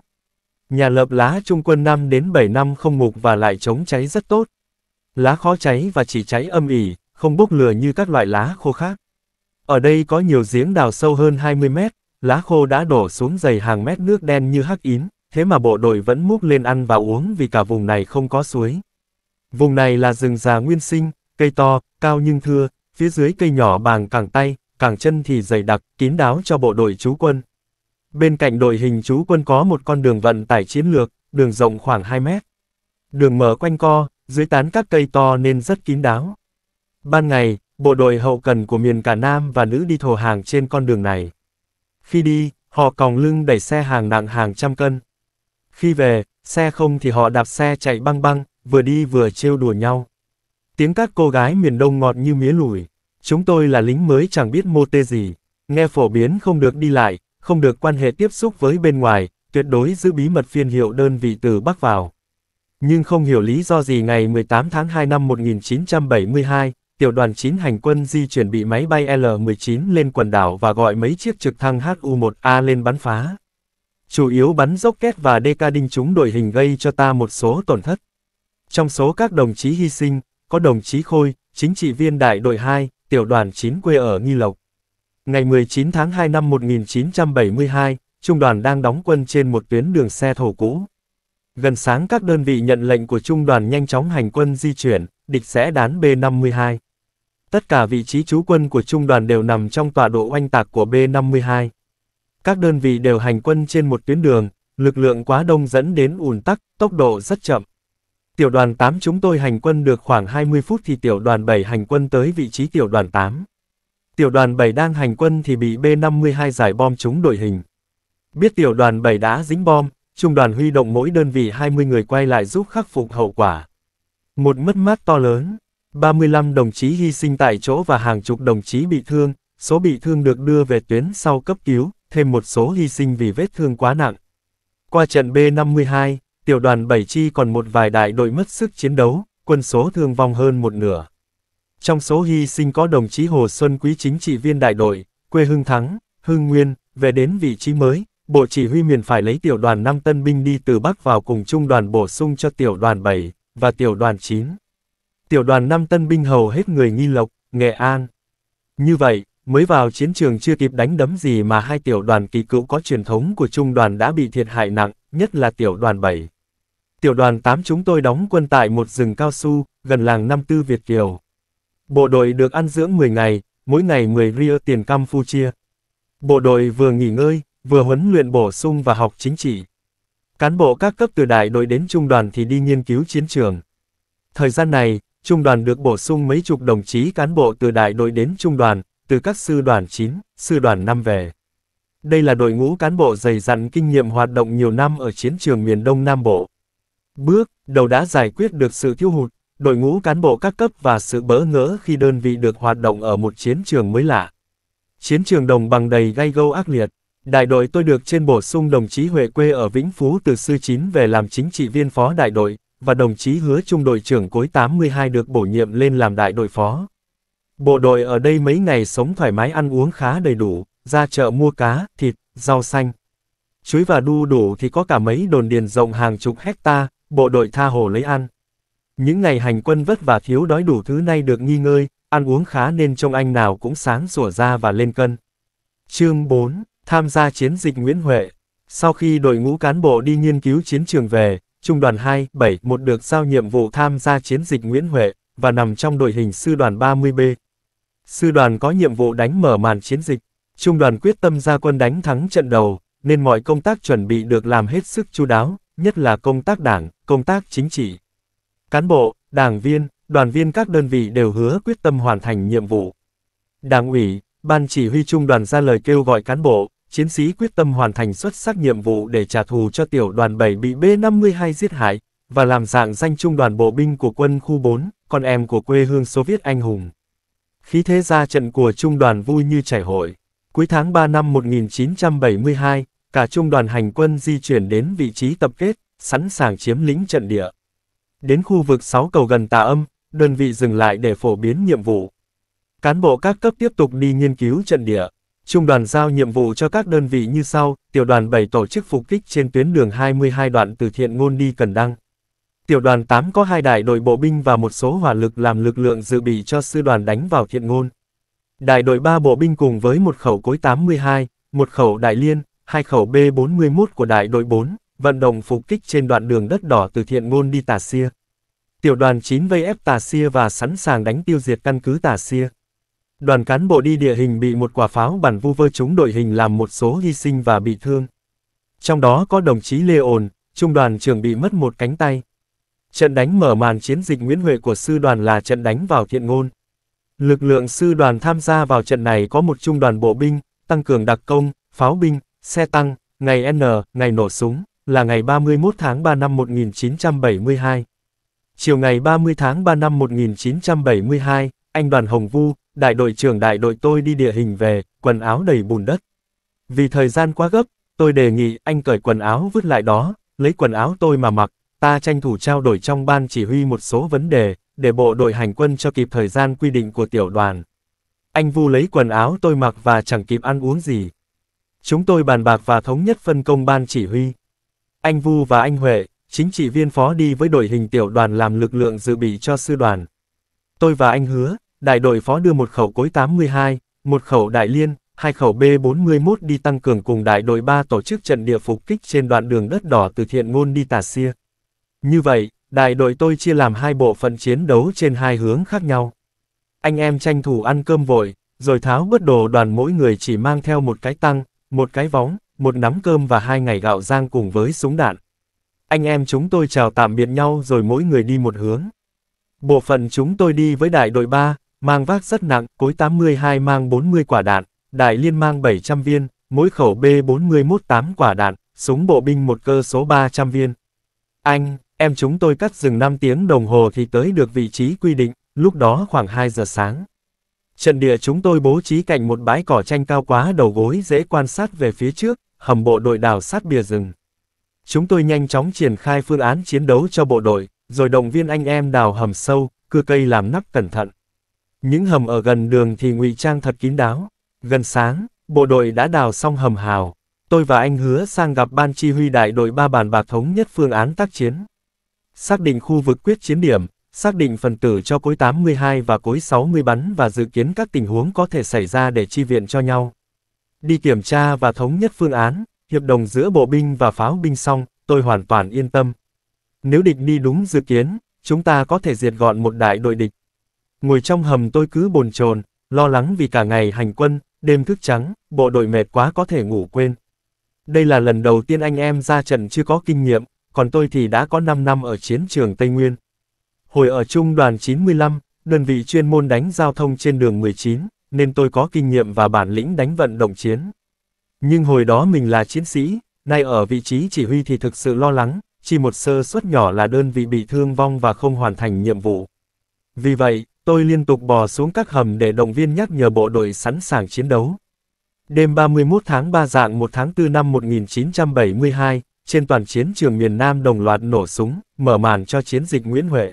A: Nhà lợp lá trung quân 5 đến 7 năm không mục và lại chống cháy rất tốt. Lá khó cháy và chỉ cháy âm ỉ, không bốc lửa như các loại lá khô khác. Ở đây có nhiều giếng đào sâu hơn 20 mét, lá khô đã đổ xuống dày hàng mét nước đen như hắc ín, thế mà bộ đội vẫn múc lên ăn và uống vì cả vùng này không có suối. Vùng này là rừng già nguyên sinh, cây to, cao nhưng thưa, phía dưới cây nhỏ bàng càng tay, càng chân thì dày đặc, kín đáo cho bộ đội trú quân. Bên cạnh đội hình chú quân có một con đường vận tải chiến lược, đường rộng khoảng 2 mét. Đường mở quanh co, dưới tán các cây to nên rất kín đáo. Ban ngày, bộ đội hậu cần của miền cả nam và nữ đi thổ hàng trên con đường này. Khi đi, họ còng lưng đẩy xe hàng nặng hàng trăm cân. Khi về, xe không thì họ đạp xe chạy băng băng, vừa đi vừa trêu đùa nhau. Tiếng các cô gái miền đông ngọt như mía lùi. Chúng tôi là lính mới chẳng biết mô tê gì. Nghe phổ biến không được đi lại, không được quan hệ tiếp xúc với bên ngoài, tuyệt đối giữ bí mật phiên hiệu đơn vị từ Bắc vào. Nhưng không hiểu lý do gì ngày 18 tháng 2 năm 1972, tiểu đoàn 9 hành quân di chuyển bị máy bay L-19 lên quần đảo và gọi mấy chiếc trực thăng HU-1A lên bắn phá. Chủ yếu bắn dốc két và DK đinh chúng đội hình gây cho ta một số tổn thất. Trong số các đồng chí hy sinh, có đồng chí Khôi, chính trị viên đại đội 2, tiểu đoàn 9 quê ở Nghi Lộc. Ngày 19 tháng 2 năm 1972, Trung đoàn đang đóng quân trên một tuyến đường xe thổ cũ. Gần sáng các đơn vị nhận lệnh của Trung đoàn nhanh chóng hành quân di chuyển, địch sẽ đán B-52. Tất cả vị trí trú quân của Trung đoàn đều nằm trong tọa độ oanh tạc của B-52. Các đơn vị đều hành quân trên một tuyến đường, lực lượng quá đông dẫn đến ùn tắc, tốc độ rất chậm. Tiểu đoàn 8 chúng tôi hành quân được khoảng 20 phút thì tiểu đoàn 7 hành quân tới vị trí tiểu đoàn 8. Tiểu đoàn 7 đang hành quân thì bị B-52 giải bom trúng đội hình. Biết tiểu đoàn 7 đã dính bom, trung đoàn huy động mỗi đơn vị 20 người quay lại giúp khắc phục hậu quả. Một mất mát to lớn, 35 đồng chí hy sinh tại chỗ và hàng chục đồng chí bị thương, số bị thương được đưa về tuyến sau cấp cứu, thêm một số hy sinh vì vết thương quá nặng. Qua trận B-52, tiểu đoàn 7 chi còn một vài đại đội mất sức chiến đấu, quân số thương vong hơn một nửa. Trong số hy sinh có đồng chí Hồ Xuân Quý chính trị viên đại đội, quê Hưng Thắng, Hưng Nguyên, về đến vị trí mới, Bộ Chỉ huy miền phải lấy tiểu đoàn 5 tân binh đi từ Bắc vào cùng trung đoàn bổ sung cho tiểu đoàn 7 và tiểu đoàn 9. Tiểu đoàn 5 tân binh hầu hết người nghi lộc, Nghệ An. Như vậy, mới vào chiến trường chưa kịp đánh đấm gì mà hai tiểu đoàn kỳ cựu có truyền thống của trung đoàn đã bị thiệt hại nặng, nhất là tiểu đoàn 7. Tiểu đoàn 8 chúng tôi đóng quân tại một rừng cao su, gần làng Năm Tư Việt Kiều. Bộ đội được ăn dưỡng 10 ngày, mỗi ngày 10 ria tiền Campuchia. Bộ đội vừa nghỉ ngơi, vừa huấn luyện bổ sung và học chính trị. Cán bộ các cấp từ đại đội đến trung đoàn thì đi nghiên cứu chiến trường. Thời gian này, trung đoàn được bổ sung mấy chục đồng chí cán bộ từ đại đội đến trung đoàn, từ các sư đoàn 9, sư đoàn 5 về. Đây là đội ngũ cán bộ dày dặn kinh nghiệm hoạt động nhiều năm ở chiến trường miền Đông Nam Bộ. Bước đầu đã giải quyết được sự thiếu hụt đội ngũ cán bộ các cấp và sự bỡ ngỡ khi đơn vị được hoạt động ở một chiến trường mới lạ. Chiến trường đồng bằng đầy gay gâu ác liệt. Đại đội tôi được trên bổ sung đồng chí Huệ quê ở Vĩnh Phú từ sư 9 về làm chính trị viên phó đại đội, và đồng chí hứa trung đội trưởng cối 82 được bổ nhiệm lên làm đại đội phó. Bộ đội ở đây mấy ngày sống thoải mái ăn uống khá đầy đủ, ra chợ mua cá, thịt, rau xanh. Chuối và đu đủ thì có cả mấy đồn điền rộng hàng chục hecta, bộ đội tha hồ lấy ăn. Những ngày hành quân vất vả thiếu đói đủ thứ nay được nghi ngơi, ăn uống khá nên trông anh nào cũng sáng sủa ra và lên cân. Chương 4, tham gia chiến dịch Nguyễn Huệ. Sau khi đội ngũ cán bộ đi nghiên cứu chiến trường về, Trung đoàn 271 được giao nhiệm vụ tham gia chiến dịch Nguyễn Huệ và nằm trong đội hình sư đoàn 30B. Sư đoàn có nhiệm vụ đánh mở màn chiến dịch, trung đoàn quyết tâm ra quân đánh thắng trận đầu, nên mọi công tác chuẩn bị được làm hết sức chu đáo, nhất là công tác đảng, công tác chính trị. Cán bộ, đảng viên, đoàn viên các đơn vị đều hứa quyết tâm hoàn thành nhiệm vụ. Đảng ủy, ban chỉ huy trung đoàn ra lời kêu gọi cán bộ, chiến sĩ quyết tâm hoàn thành xuất sắc nhiệm vụ để trả thù cho tiểu đoàn 7 bị B-52 giết hại, và làm dạng danh trung đoàn bộ binh của quân khu 4, con em của quê hương Xô Viết anh hùng. Khí thế ra trận của trung đoàn vui như chảy hội. Cuối tháng 3 năm 1972, cả trung đoàn hành quân di chuyển đến vị trí tập kết, sẵn sàng chiếm lĩnh trận địa. Đến khu vực 6 cầu gần tà âm, đơn vị dừng lại để phổ biến nhiệm vụ. Cán bộ các cấp tiếp tục đi nghiên cứu trận địa. Trung đoàn giao nhiệm vụ cho các đơn vị như sau, tiểu đoàn 7 tổ chức phục kích trên tuyến đường 22 đoạn từ thiện ngôn đi Cần Đăng. Tiểu đoàn 8 có hai đại đội bộ binh và một số hỏa lực làm lực lượng dự bị cho sư đoàn đánh vào thiện ngôn. Đại đội 3 bộ binh cùng với một khẩu cối 82, một khẩu đại liên, hai khẩu B41 của đại đội 4, vận động phục kích trên đoạn đường đất đỏ từ thiện ngôn đi Tà Xia. Tiểu đoàn 9 vây ép Tà Xia và sẵn sàng đánh tiêu diệt căn cứ Tà Xia. Đoàn cán bộ đi địa hình bị một quả pháo bắn vu vơ chúng đội hình làm một số hy sinh và bị thương. Trong đó có đồng chí Lê Ồn, trung đoàn trưởng bị mất một cánh tay. Trận đánh mở màn chiến dịch Nguyễn Huệ của sư đoàn là trận đánh vào thiện ngôn. Lực lượng sư đoàn tham gia vào trận này có một trung đoàn bộ binh, tăng cường đặc công, pháo binh, xe tăng, ngày N, ngày nổ súng là ngày 31 tháng 3 năm 1972. Chiều ngày 30 tháng 3 năm 1972, anh Đoàn Hồng Vu, đại đội trưởng đại đội tôi đi địa hình về, quần áo đầy bùn đất. Vì thời gian quá gấp, tôi đề nghị anh cởi quần áo vứt lại đó, lấy quần áo tôi mà mặc, ta tranh thủ trao đổi trong ban chỉ huy một số vấn đề, để bộ đội hành quân cho kịp thời gian quy định của tiểu đoàn. Anh Vu lấy quần áo tôi mặc và chẳng kịp ăn uống gì. Chúng tôi bàn bạc và thống nhất phân công ban chỉ huy. Anh Vu và anh Huệ, chính trị viên phó đi với đội hình tiểu đoàn làm lực lượng dự bị cho sư đoàn. Tôi và anh hứa, đại đội phó đưa một khẩu cối 82, một khẩu đại liên, hai khẩu B41 đi tăng cường cùng đại đội 3 tổ chức trận địa phục kích trên đoạn đường đất đỏ từ thiện ngôn đi tà xia. Như vậy, đại đội tôi chia làm hai bộ phận chiến đấu trên hai hướng khác nhau. Anh em tranh thủ ăn cơm vội, rồi tháo bớt đồ đoàn mỗi người chỉ mang theo một cái tăng, một cái võng, một nắm cơm và hai ngày gạo rang cùng với súng đạn. Anh em chúng tôi chào tạm biệt nhau rồi mỗi người đi một hướng. Bộ phận chúng tôi đi với đại đội 3, mang vác rất nặng, cối 82 mang 40 quả đạn, đại liên mang 700 viên, mỗi khẩu B41 8 quả đạn, súng bộ binh một cơ số 300 viên. Anh, em chúng tôi cắt rừng 5 tiếng đồng hồ thì tới được vị trí quy định, lúc đó khoảng 2 giờ sáng. Trận địa chúng tôi bố trí cạnh một bãi cỏ tranh cao quá đầu gối dễ quan sát về phía trước, hầm bộ đội đào sát bìa rừng. Chúng tôi nhanh chóng triển khai phương án chiến đấu cho bộ đội, rồi động viên anh em đào hầm sâu, cưa cây làm nắp cẩn thận. Những hầm ở gần đường thì ngụy trang thật kín đáo. Gần sáng, bộ đội đã đào xong hầm hào. Tôi và anh hứa sang gặp ban chỉ huy đại đội ba bàn bạc thống nhất phương án tác chiến. Xác định khu vực quyết chiến điểm, xác định phần tử cho cối 82 và cối 60 bắn và dự kiến các tình huống có thể xảy ra để chi viện cho nhau. Đi kiểm tra và thống nhất phương án, hiệp đồng giữa bộ binh và pháo binh xong, tôi hoàn toàn yên tâm. Nếu địch đi đúng dự kiến, chúng ta có thể diệt gọn một đại đội địch. Ngồi trong hầm tôi cứ bồn chồn, lo lắng vì cả ngày hành quân, đêm thức trắng, bộ đội mệt quá có thể ngủ quên. Đây là lần đầu tiên anh em ra trận chưa có kinh nghiệm, còn tôi thì đã có 5 năm ở chiến trường Tây Nguyên. Hồi ở trung đoàn 95, đơn vị chuyên môn đánh giao thông trên đường 19, nên tôi có kinh nghiệm và bản lĩnh đánh vận động chiến. Nhưng hồi đó mình là chiến sĩ, nay ở vị trí chỉ huy thì thực sự lo lắng, chỉ một sơ suất nhỏ là đơn vị bị thương vong và không hoàn thành nhiệm vụ. Vì vậy, tôi liên tục bò xuống các hầm để động viên nhắc nhở bộ đội sẵn sàng chiến đấu. Đêm 31 tháng 3 dạng 1 tháng 4 năm 1972, trên toàn chiến trường miền Nam đồng loạt nổ súng, mở màn cho chiến dịch Nguyễn Huệ.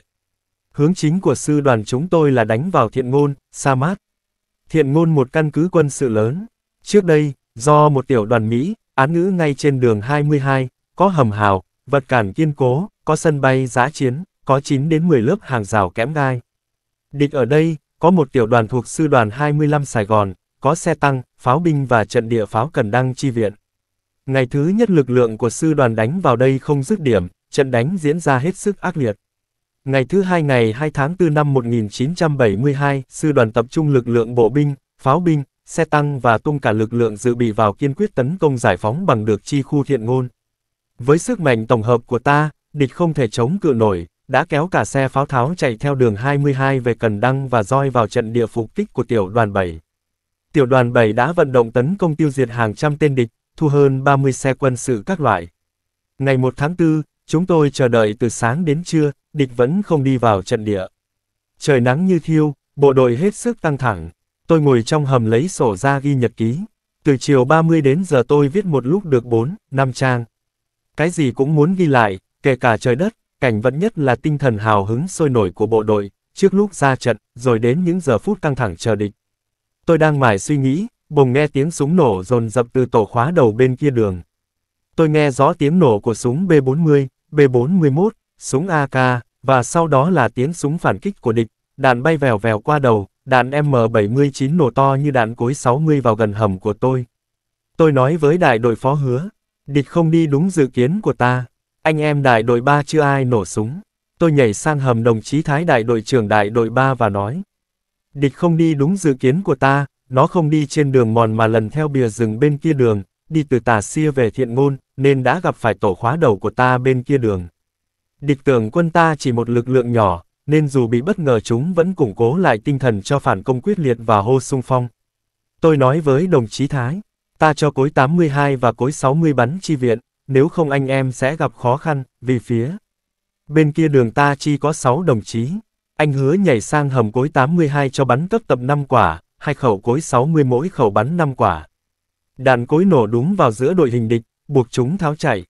A: Hướng chính của sư đoàn chúng tôi là đánh vào thiện ngôn, sa mát. Thiện ngôn một căn cứ quân sự lớn. Trước đây, do một tiểu đoàn Mỹ, án ngữ ngay trên đường 22, có hầm hào, vật cản kiên cố, có sân bay giã chiến, có 9 đến 10 lớp hàng rào kẽm gai. Địch ở đây, có một tiểu đoàn thuộc sư đoàn 25 Sài Gòn, có xe tăng, pháo binh và trận địa pháo cần đăng chi viện. Ngày thứ nhất lực lượng của sư đoàn đánh vào đây không dứt điểm, trận đánh diễn ra hết sức ác liệt. Ngày thứ hai ngày 2 tháng 4 năm 1972, sư đoàn tập trung lực lượng bộ binh, pháo binh, xe tăng và tung cả lực lượng dự bị vào kiên quyết tấn công giải phóng bằng được chi khu thiện ngôn. Với sức mạnh tổng hợp của ta, địch không thể chống cự nổi, đã kéo cả xe pháo tháo chạy theo đường 22 về Cần Đăng và roi vào trận địa phục kích của tiểu đoàn 7. Tiểu đoàn 7 đã vận động tấn công tiêu diệt hàng trăm tên địch, thu hơn 30 xe quân sự các loại. Ngày 1 tháng 4, Chúng tôi chờ đợi từ sáng đến trưa, địch vẫn không đi vào trận địa. Trời nắng như thiêu, bộ đội hết sức căng thẳng. Tôi ngồi trong hầm lấy sổ ra ghi nhật ký. Từ chiều 30 đến giờ tôi viết một lúc được 4, 5 trang. Cái gì cũng muốn ghi lại, kể cả trời đất, cảnh vật nhất là tinh thần hào hứng sôi nổi của bộ đội, trước lúc ra trận, rồi đến những giờ phút căng thẳng chờ địch. Tôi đang mải suy nghĩ, bỗng nghe tiếng súng nổ dồn dập từ tổ khóa đầu bên kia đường. Tôi nghe rõ tiếng nổ của súng B40, B-41, súng AK, và sau đó là tiếng súng phản kích của địch, đạn bay vèo vèo qua đầu, đạn M79 nổ to như đạn cối 60 vào gần hầm của tôi. Tôi nói với đại đội phó hứa, địch không đi đúng dự kiến của ta, anh em đại đội 3 chưa ai nổ súng. Tôi nhảy sang hầm đồng chí Thái đại đội trưởng đại đội 3 và nói. Địch không đi đúng dự kiến của ta, nó không đi trên đường mòn mà lần theo bìa rừng bên kia đường, đi từ tà xia về thiện ngôn, nên đã gặp phải tổ khóa đầu của ta bên kia đường. Địch tưởng quân ta chỉ một lực lượng nhỏ, nên dù bị bất ngờ chúng vẫn củng cố lại tinh thần cho phản công quyết liệt và hô sung phong. Tôi nói với đồng chí Thái, ta cho cối 82 và cối 60 bắn chi viện, nếu không anh em sẽ gặp khó khăn, vì phía. Bên kia đường ta chi có 6 đồng chí, anh hứa nhảy sang hầm cối 82 cho bắn cấp tập 5 quả, hai khẩu cối 60 mỗi khẩu bắn 5 quả. Đạn cối nổ đúng vào giữa đội hình địch, buộc chúng tháo chạy.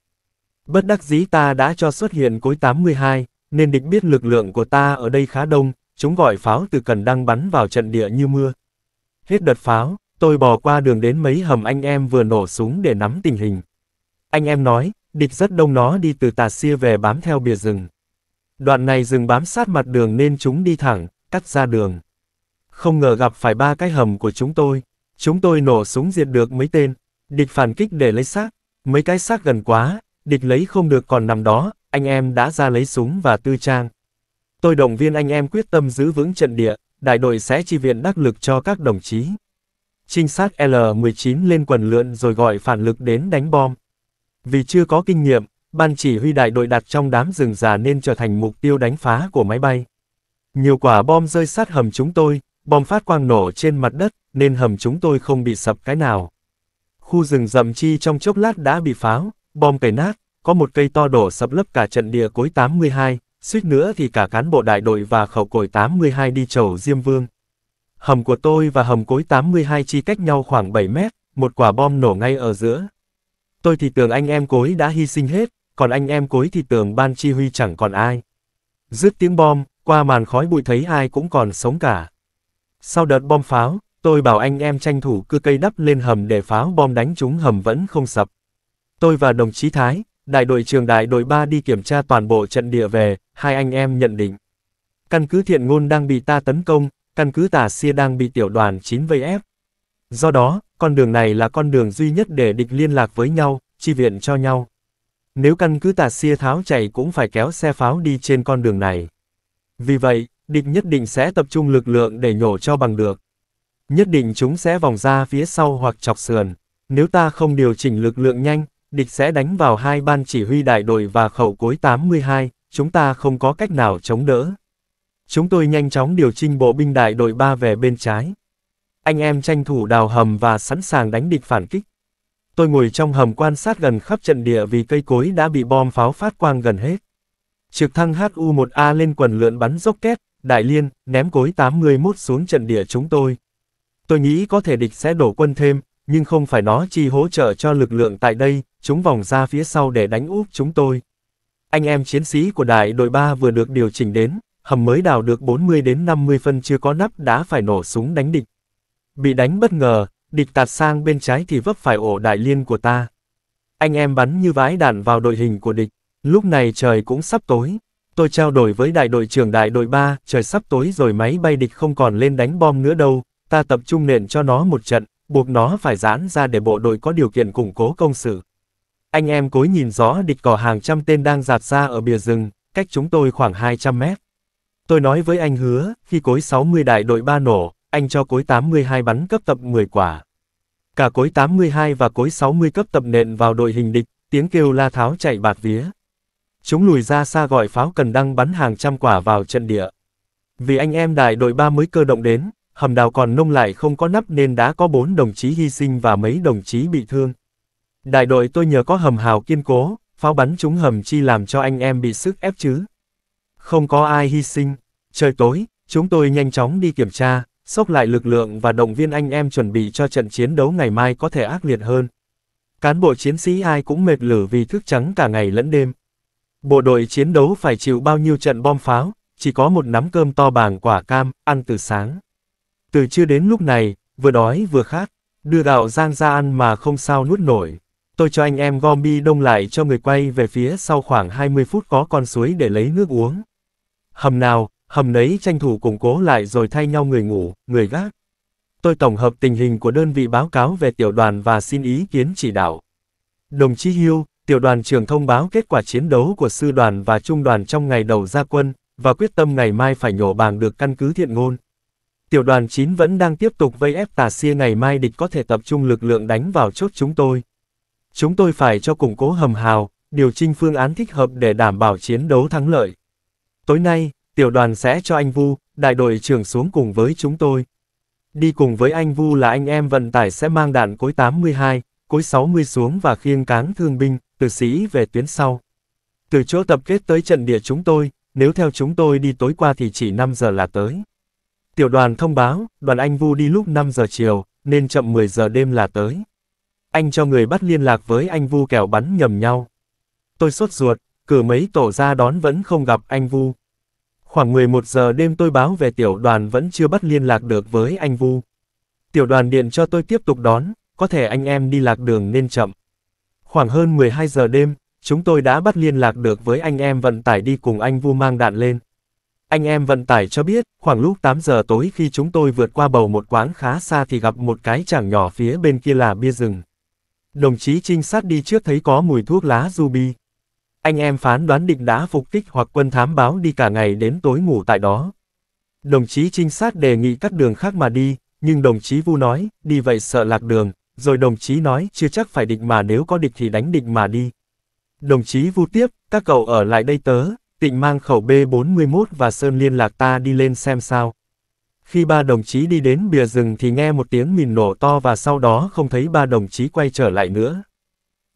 A: Bất đắc dĩ ta đã cho xuất hiện cối 82, nên địch biết lực lượng của ta ở đây khá đông, chúng gọi pháo từ cần đang bắn vào trận địa như mưa. Hết đợt pháo, tôi bò qua đường đến mấy hầm anh em vừa nổ súng để nắm tình hình. Anh em nói, địch rất đông nó đi từ Tà Xia về bám theo bìa rừng. Đoạn này rừng bám sát mặt đường nên chúng đi thẳng, cắt ra đường. Không ngờ gặp phải ba cái hầm của chúng tôi. Chúng tôi nổ súng diệt được mấy tên, địch phản kích để lấy xác, Mấy cái xác gần quá, địch lấy không được còn nằm đó, anh em đã ra lấy súng và tư trang. Tôi động viên anh em quyết tâm giữ vững trận địa, đại đội sẽ chi viện đắc lực cho các đồng chí. Trinh sát L-19 lên quần lượn rồi gọi phản lực đến đánh bom. Vì chưa có kinh nghiệm, ban chỉ huy đại đội đặt trong đám rừng già nên trở thành mục tiêu đánh phá của máy bay. Nhiều quả bom rơi sát hầm chúng tôi, bom phát quang nổ trên mặt đất, nên hầm chúng tôi không bị sập cái nào khu rừng rậm chi trong chốc lát đã bị pháo, bom cày nát, có một cây to đổ sập lấp cả trận địa cối 82, suýt nữa thì cả cán bộ đại đội và khẩu cối 82 đi chầu Diêm Vương. Hầm của tôi và hầm cối 82 chi cách nhau khoảng 7 mét, một quả bom nổ ngay ở giữa. Tôi thì tưởng anh em cối đã hy sinh hết, còn anh em cối thì tưởng ban chi huy chẳng còn ai. Dứt tiếng bom, qua màn khói bụi thấy ai cũng còn sống cả. Sau đợt bom pháo, Tôi bảo anh em tranh thủ cưa cây đắp lên hầm để pháo bom đánh chúng hầm vẫn không sập. Tôi và đồng chí Thái, đại đội trường đại đội 3 đi kiểm tra toàn bộ trận địa về, hai anh em nhận định. Căn cứ thiện ngôn đang bị ta tấn công, căn cứ tà xia đang bị tiểu đoàn 9 vây ép. Do đó, con đường này là con đường duy nhất để địch liên lạc với nhau, chi viện cho nhau. Nếu căn cứ tà xia tháo chạy cũng phải kéo xe pháo đi trên con đường này. Vì vậy, địch nhất định sẽ tập trung lực lượng để nhổ cho bằng được nhất định chúng sẽ vòng ra phía sau hoặc chọc sườn. Nếu ta không điều chỉnh lực lượng nhanh, địch sẽ đánh vào hai ban chỉ huy đại đội và khẩu cối 82, chúng ta không có cách nào chống đỡ. Chúng tôi nhanh chóng điều chỉnh bộ binh đại đội 3 về bên trái. Anh em tranh thủ đào hầm và sẵn sàng đánh địch phản kích. Tôi ngồi trong hầm quan sát gần khắp trận địa vì cây cối đã bị bom pháo phát quang gần hết. Trực thăng HU-1A lên quần lượn bắn rocket, đại liên, ném cối 81 xuống trận địa chúng tôi, Tôi nghĩ có thể địch sẽ đổ quân thêm, nhưng không phải nó chi hỗ trợ cho lực lượng tại đây, chúng vòng ra phía sau để đánh úp chúng tôi. Anh em chiến sĩ của đại đội 3 vừa được điều chỉnh đến, hầm mới đào được 40 đến 50 phân chưa có nắp đã phải nổ súng đánh địch. Bị đánh bất ngờ, địch tạt sang bên trái thì vấp phải ổ đại liên của ta. Anh em bắn như vái đạn vào đội hình của địch, lúc này trời cũng sắp tối. Tôi trao đổi với đại đội trưởng đại đội 3, trời sắp tối rồi máy bay địch không còn lên đánh bom nữa đâu, Ta tập trung nện cho nó một trận, buộc nó phải giãn ra để bộ đội có điều kiện củng cố công sự. Anh em cối nhìn rõ địch cỏ hàng trăm tên đang giạt ra ở bìa rừng, cách chúng tôi khoảng 200 mét. Tôi nói với anh hứa, khi cối 60 đại đội ba nổ, anh cho cối 82 bắn cấp tập 10 quả. Cả cối 82 và cối 60 cấp tập nện vào đội hình địch, tiếng kêu la tháo chạy bạt vía. Chúng lùi ra xa gọi pháo cần đăng bắn hàng trăm quả vào trận địa. Vì anh em đại đội 3 mới cơ động đến, hầm đào còn nông lại không có nắp nên đã có bốn đồng chí hy sinh và mấy đồng chí bị thương. Đại đội tôi nhờ có hầm hào kiên cố, pháo bắn trúng hầm chi làm cho anh em bị sức ép chứ. Không có ai hy sinh. Trời tối, chúng tôi nhanh chóng đi kiểm tra, sốc lại lực lượng và động viên anh em chuẩn bị cho trận chiến đấu ngày mai có thể ác liệt hơn. Cán bộ chiến sĩ ai cũng mệt lử vì thức trắng cả ngày lẫn đêm. Bộ đội chiến đấu phải chịu bao nhiêu trận bom pháo, chỉ có một nắm cơm to bàng quả cam, ăn từ sáng. Từ chưa đến lúc này, vừa đói vừa khát, đưa gạo Giang ra ăn mà không sao nuốt nổi. Tôi cho anh em gom bi đông lại cho người quay về phía sau khoảng 20 phút có con suối để lấy nước uống. Hầm nào, hầm nấy tranh thủ củng cố lại rồi thay nhau người ngủ, người gác. Tôi tổng hợp tình hình của đơn vị báo cáo về tiểu đoàn và xin ý kiến chỉ đạo. Đồng chí Hiêu, tiểu đoàn trưởng thông báo kết quả chiến đấu của sư đoàn và trung đoàn trong ngày đầu ra quân, và quyết tâm ngày mai phải nhổ bàng được căn cứ thiện ngôn tiểu đoàn 9 vẫn đang tiếp tục vây ép tà xia ngày mai địch có thể tập trung lực lượng đánh vào chốt chúng tôi. Chúng tôi phải cho củng cố hầm hào, điều chỉnh phương án thích hợp để đảm bảo chiến đấu thắng lợi. Tối nay, tiểu đoàn sẽ cho anh Vu, đại đội trưởng xuống cùng với chúng tôi. Đi cùng với anh Vu là anh em vận tải sẽ mang đạn cối 82, cối 60 xuống và khiêng cáng thương binh, tử sĩ về tuyến sau. Từ chỗ tập kết tới trận địa chúng tôi, nếu theo chúng tôi đi tối qua thì chỉ 5 giờ là tới. Tiểu đoàn thông báo, đoàn anh Vu đi lúc 5 giờ chiều, nên chậm 10 giờ đêm là tới. Anh cho người bắt liên lạc với anh Vu kẻo bắn nhầm nhau. Tôi sốt ruột, cử mấy tổ ra đón vẫn không gặp anh Vu. Khoảng 11 giờ đêm tôi báo về tiểu đoàn vẫn chưa bắt liên lạc được với anh Vu. Tiểu đoàn điện cho tôi tiếp tục đón, có thể anh em đi lạc đường nên chậm. Khoảng hơn 12 giờ đêm, chúng tôi đã bắt liên lạc được với anh em vận tải đi cùng anh Vu mang đạn lên. Anh em vận tải cho biết, khoảng lúc 8 giờ tối khi chúng tôi vượt qua bầu một quán khá xa thì gặp một cái chảng nhỏ phía bên kia là bia rừng. Đồng chí trinh sát đi trước thấy có mùi thuốc lá ruby. Anh em phán đoán địch đã phục kích hoặc quân thám báo đi cả ngày đến tối ngủ tại đó. Đồng chí trinh sát đề nghị các đường khác mà đi, nhưng đồng chí Vu nói, đi vậy sợ lạc đường, rồi đồng chí nói, chưa chắc phải địch mà nếu có địch thì đánh địch mà đi. Đồng chí Vu tiếp, các cậu ở lại đây tớ, Tịnh mang khẩu B41 và Sơn liên lạc ta đi lên xem sao. Khi ba đồng chí đi đến bìa rừng thì nghe một tiếng mìn nổ to và sau đó không thấy ba đồng chí quay trở lại nữa.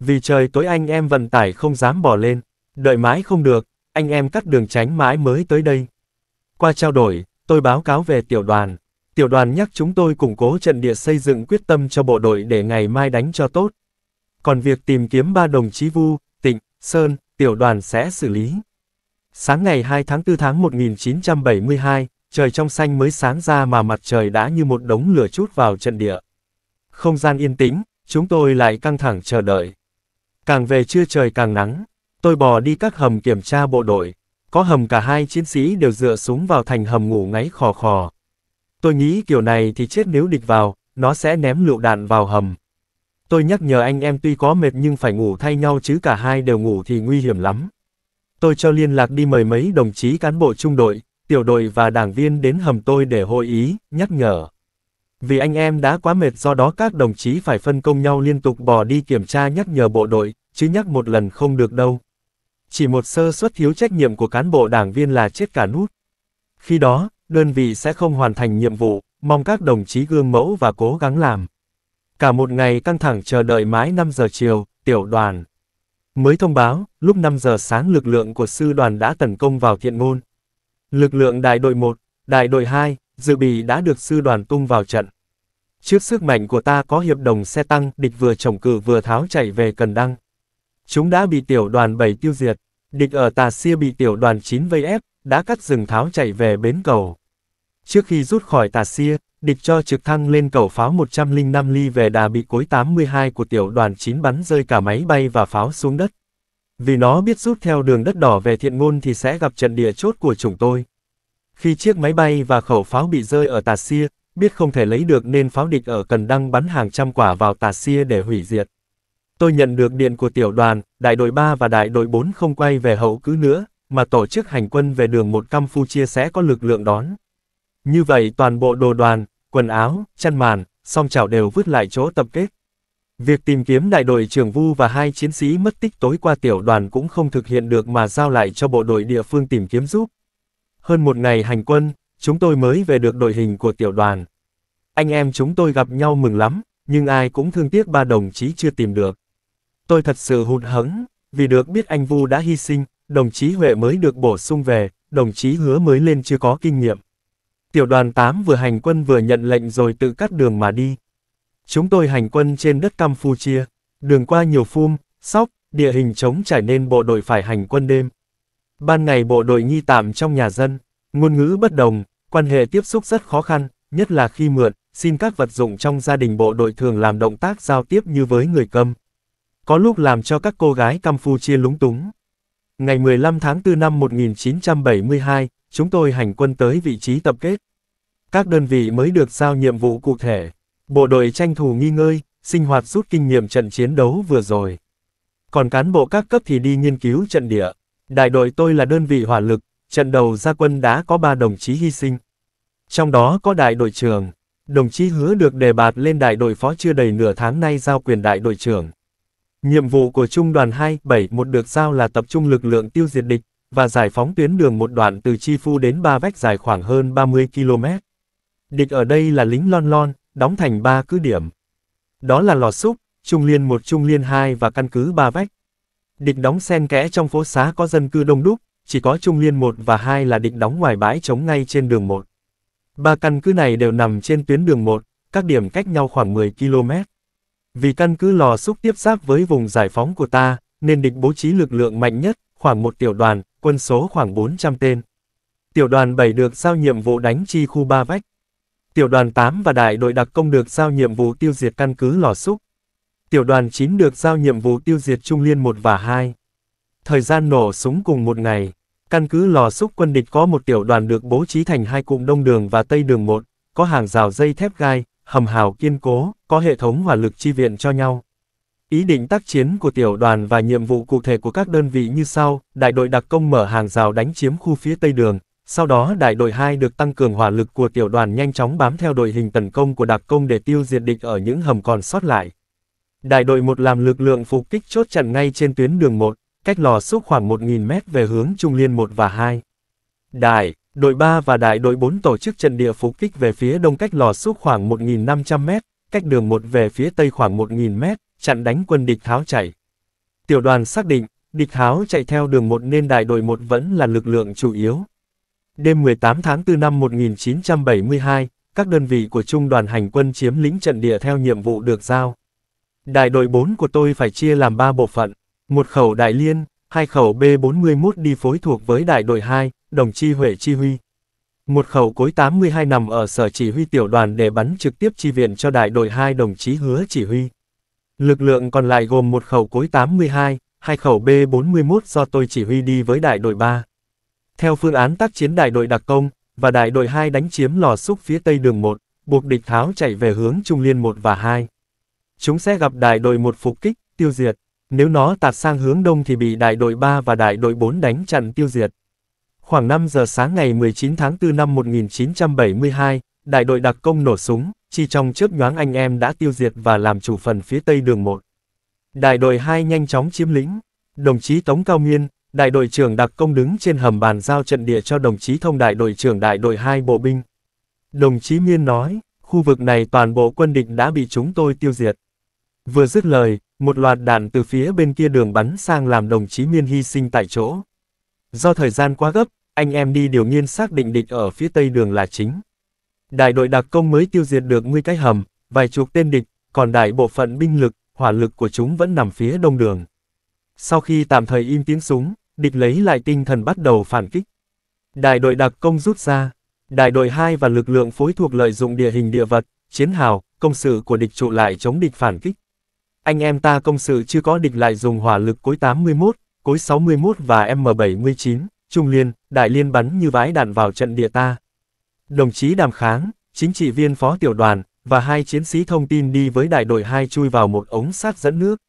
A: Vì trời tối anh em vận tải không dám bỏ lên, đợi mãi không được, anh em cắt đường tránh mãi mới tới đây. Qua trao đổi, tôi báo cáo về tiểu đoàn. Tiểu đoàn nhắc chúng tôi củng cố trận địa xây dựng quyết tâm cho bộ đội để ngày mai đánh cho tốt. Còn việc tìm kiếm ba đồng chí Vu, Tịnh, Sơn, tiểu đoàn sẽ xử lý. Sáng ngày 2 tháng 4 tháng 1972, trời trong xanh mới sáng ra mà mặt trời đã như một đống lửa chút vào trận địa. Không gian yên tĩnh, chúng tôi lại căng thẳng chờ đợi. Càng về trưa trời càng nắng, tôi bò đi các hầm kiểm tra bộ đội. Có hầm cả hai chiến sĩ đều dựa súng vào thành hầm ngủ ngáy khò khò. Tôi nghĩ kiểu này thì chết nếu địch vào, nó sẽ ném lựu đạn vào hầm. Tôi nhắc nhở anh em tuy có mệt nhưng phải ngủ thay nhau chứ cả hai đều ngủ thì nguy hiểm lắm tôi cho liên lạc đi mời mấy đồng chí cán bộ trung đội, tiểu đội và đảng viên đến hầm tôi để hội ý, nhắc nhở. Vì anh em đã quá mệt do đó các đồng chí phải phân công nhau liên tục bò đi kiểm tra nhắc nhở bộ đội, chứ nhắc một lần không được đâu. Chỉ một sơ suất thiếu trách nhiệm của cán bộ đảng viên là chết cả nút. Khi đó, đơn vị sẽ không hoàn thành nhiệm vụ, mong các đồng chí gương mẫu và cố gắng làm. Cả một ngày căng thẳng chờ đợi mãi 5 giờ chiều, tiểu đoàn. Mới thông báo, lúc 5 giờ sáng lực lượng của sư đoàn đã tấn công vào thiện ngôn. Lực lượng đại đội 1, đại đội 2, dự bị đã được sư đoàn tung vào trận. Trước sức mạnh của ta có hiệp đồng xe tăng, địch vừa chồng cử vừa tháo chạy về Cần Đăng. Chúng đã bị tiểu đoàn 7 tiêu diệt, địch ở Tà Xia bị tiểu đoàn 9 vây ép, đã cắt rừng tháo chạy về bến cầu. Trước khi rút khỏi Tà Xia, Địch cho trực thăng lên cầu pháo 105 ly về đà bị cối 82 của tiểu đoàn 9 bắn rơi cả máy bay và pháo xuống đất. Vì nó biết rút theo đường đất đỏ về thiện ngôn thì sẽ gặp trận địa chốt của chúng tôi. Khi chiếc máy bay và khẩu pháo bị rơi ở Tà Xia, biết không thể lấy được nên pháo địch ở Cần Đăng bắn hàng trăm quả vào Tà Xia để hủy diệt. Tôi nhận được điện của tiểu đoàn, đại đội 3 và đại đội 4 không quay về hậu cứ nữa, mà tổ chức hành quân về đường một Campuchia sẽ có lực lượng đón. Như vậy toàn bộ đồ đoàn, quần áo, chăn màn, song chảo đều vứt lại chỗ tập kết. Việc tìm kiếm đại đội trưởng Vu và hai chiến sĩ mất tích tối qua tiểu đoàn cũng không thực hiện được mà giao lại cho bộ đội địa phương tìm kiếm giúp. Hơn một ngày hành quân, chúng tôi mới về được đội hình của tiểu đoàn. Anh em chúng tôi gặp nhau mừng lắm, nhưng ai cũng thương tiếc ba đồng chí chưa tìm được. Tôi thật sự hụt hẫng, vì được biết anh Vu đã hy sinh, đồng chí Huệ mới được bổ sung về, đồng chí Hứa mới lên chưa có kinh nghiệm. Tiểu đoàn 8 vừa hành quân vừa nhận lệnh rồi tự cắt đường mà đi. Chúng tôi hành quân trên đất Campuchia, đường qua nhiều phum, sóc, địa hình trống trải nên bộ đội phải hành quân đêm. Ban ngày bộ đội nghi tạm trong nhà dân, ngôn ngữ bất đồng, quan hệ tiếp xúc rất khó khăn, nhất là khi mượn, xin các vật dụng trong gia đình bộ đội thường làm động tác giao tiếp như với người câm. Có lúc làm cho các cô gái Campuchia lúng túng. Ngày 15 tháng 4 năm 1972, chúng tôi hành quân tới vị trí tập kết. Các đơn vị mới được giao nhiệm vụ cụ thể. Bộ đội tranh thủ nghi ngơi, sinh hoạt rút kinh nghiệm trận chiến đấu vừa rồi. Còn cán bộ các cấp thì đi nghiên cứu trận địa. Đại đội tôi là đơn vị hỏa lực, trận đầu gia quân đã có 3 đồng chí hy sinh. Trong đó có đại đội trưởng, đồng chí hứa được đề bạt lên đại đội phó chưa đầy nửa tháng nay giao quyền đại đội trưởng. Nhiệm vụ của Trung đoàn 271 được giao là tập trung lực lượng tiêu diệt địch, và giải phóng tuyến đường một đoạn từ Chi Phu đến Ba Vách dài khoảng hơn 30 km. Địch ở đây là lính lon lon, đóng thành ba cứ điểm. Đó là Lò Xúc, Trung Liên 1 Trung Liên 2 và căn cứ Ba Vách. Địch đóng xen kẽ trong phố xá có dân cư đông đúc, chỉ có Trung Liên 1 và 2 là địch đóng ngoài bãi trống ngay trên đường 1. Ba căn cứ này đều nằm trên tuyến đường 1, các điểm cách nhau khoảng 10 km. Vì căn cứ lò xúc tiếp giáp với vùng giải phóng của ta, nên địch bố trí lực lượng mạnh nhất, khoảng một tiểu đoàn, quân số khoảng 400 tên. Tiểu đoàn 7 được giao nhiệm vụ đánh chi khu Ba Vách. Tiểu đoàn 8 và đại đội đặc công được giao nhiệm vụ tiêu diệt căn cứ lò xúc. Tiểu đoàn 9 được giao nhiệm vụ tiêu diệt Trung Liên 1 và 2. Thời gian nổ súng cùng một ngày, căn cứ lò xúc quân địch có một tiểu đoàn được bố trí thành hai cụm đông đường và tây đường 1, có hàng rào dây thép gai, hầm hào kiên cố, có hệ thống hỏa lực chi viện cho nhau. Ý định tác chiến của tiểu đoàn và nhiệm vụ cụ thể của các đơn vị như sau, đại đội đặc công mở hàng rào đánh chiếm khu phía tây đường, sau đó đại đội 2 được tăng cường hỏa lực của tiểu đoàn nhanh chóng bám theo đội hình tấn công của đặc công để tiêu diệt địch ở những hầm còn sót lại. Đại đội 1 làm lực lượng phục kích chốt chặn ngay trên tuyến đường 1, cách lò xúc khoảng 1.000 mét về hướng Trung Liên 1 và 2. Đại Đội 3 và đại đội 4 tổ chức trận địa phục kích về phía đông cách lò xúc khoảng 1.500 m, cách đường 1 về phía tây khoảng 1.000 m, chặn đánh quân địch tháo chạy. Tiểu đoàn xác định, địch tháo chạy theo đường 1 nên đại đội 1 vẫn là lực lượng chủ yếu. Đêm 18 tháng 4 năm 1972, các đơn vị của trung đoàn hành quân chiếm lĩnh trận địa theo nhiệm vụ được giao. Đại đội 4 của tôi phải chia làm 3 bộ phận, một khẩu đại liên, hai khẩu B41 đi phối thuộc với đại đội 2, đồng chi Huệ chi huy. Một khẩu cối 82 nằm ở sở chỉ huy tiểu đoàn để bắn trực tiếp chi viện cho đại đội 2 đồng chí hứa chỉ huy. Lực lượng còn lại gồm một khẩu cối 82, hai khẩu B41 do tôi chỉ huy đi với đại đội 3. Theo phương án tác chiến đại đội đặc công, và đại đội 2 đánh chiếm lò xúc phía tây đường 1, buộc địch tháo chạy về hướng Trung Liên 1 và 2. Chúng sẽ gặp đại đội 1 phục kích, tiêu diệt. Nếu nó tạt sang hướng đông thì bị đại đội 3 và đại đội 4 đánh chặn tiêu diệt. Khoảng 5 giờ sáng ngày 19 tháng 4 năm 1972, đại đội đặc công nổ súng, chỉ trong chớp nhoáng anh em đã tiêu diệt và làm chủ phần phía tây đường 1. Đại đội 2 nhanh chóng chiếm lĩnh. Đồng chí Tống Cao Miên, đại đội trưởng đặc công đứng trên hầm bàn giao trận địa cho đồng chí thông đại đội trưởng đại đội 2 bộ binh. Đồng chí Miên nói, khu vực này toàn bộ quân địch đã bị chúng tôi tiêu diệt. Vừa dứt lời, một loạt đạn từ phía bên kia đường bắn sang làm đồng chí Miên hy sinh tại chỗ. Do thời gian quá gấp, anh em đi điều nghiên xác định địch ở phía tây đường là chính. Đại đội đặc công mới tiêu diệt được nguy cái hầm, vài chục tên địch, còn đại bộ phận binh lực, hỏa lực của chúng vẫn nằm phía đông đường. Sau khi tạm thời im tiếng súng, địch lấy lại tinh thần bắt đầu phản kích. Đại đội đặc công rút ra, đại đội 2 và lực lượng phối thuộc lợi dụng địa hình địa vật, chiến hào, công sự của địch trụ lại chống địch phản kích. Anh em ta công sự chưa có địch lại dùng hỏa lực cối 81, cối 61 và M79, Trung Liên, Đại Liên bắn như vái đạn vào trận địa ta. Đồng chí Đàm Kháng, chính trị viên phó tiểu đoàn, và hai chiến sĩ thông tin đi với đại đội 2 chui vào một ống sát dẫn nước.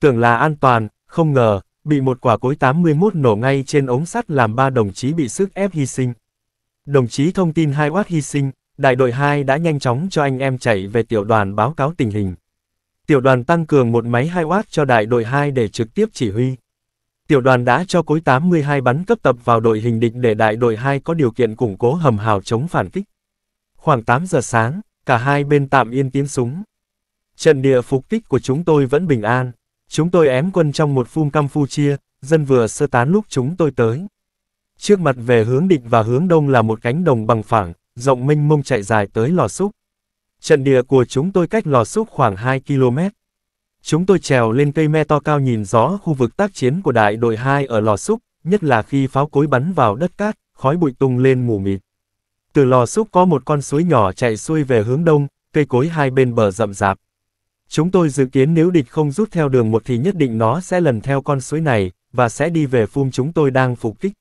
A: Tưởng là an toàn, không ngờ, bị một quả cối 81 nổ ngay trên ống sắt làm ba đồng chí bị sức ép hy sinh. Đồng chí thông tin hai oát hy sinh, đại đội 2 đã nhanh chóng cho anh em chạy về tiểu đoàn báo cáo tình hình. Tiểu đoàn tăng cường một máy 2 oát cho đại đội 2 để trực tiếp chỉ huy. Tiểu đoàn đã cho cối 82 bắn cấp tập vào đội hình địch để đại đội 2 có điều kiện củng cố hầm hào chống phản kích. Khoảng 8 giờ sáng, cả hai bên tạm yên tiếng súng. Trận địa phục kích của chúng tôi vẫn bình an. Chúng tôi ém quân trong một phum Campuchia, dân vừa sơ tán lúc chúng tôi tới. Trước mặt về hướng địch và hướng đông là một cánh đồng bằng phẳng, rộng mênh mông chạy dài tới lò xúc. Trận địa của chúng tôi cách lò xúc khoảng 2 km. Chúng tôi trèo lên cây me to cao nhìn gió khu vực tác chiến của đại đội 2 ở lò xúc, nhất là khi pháo cối bắn vào đất cát, khói bụi tung lên mù mịt. Từ lò xúc có một con suối nhỏ chạy xuôi về hướng đông, cây cối hai bên bờ rậm rạp. Chúng tôi dự kiến nếu địch không rút theo đường một thì nhất định nó sẽ lần theo con suối này, và sẽ đi về phum chúng tôi đang phục kích.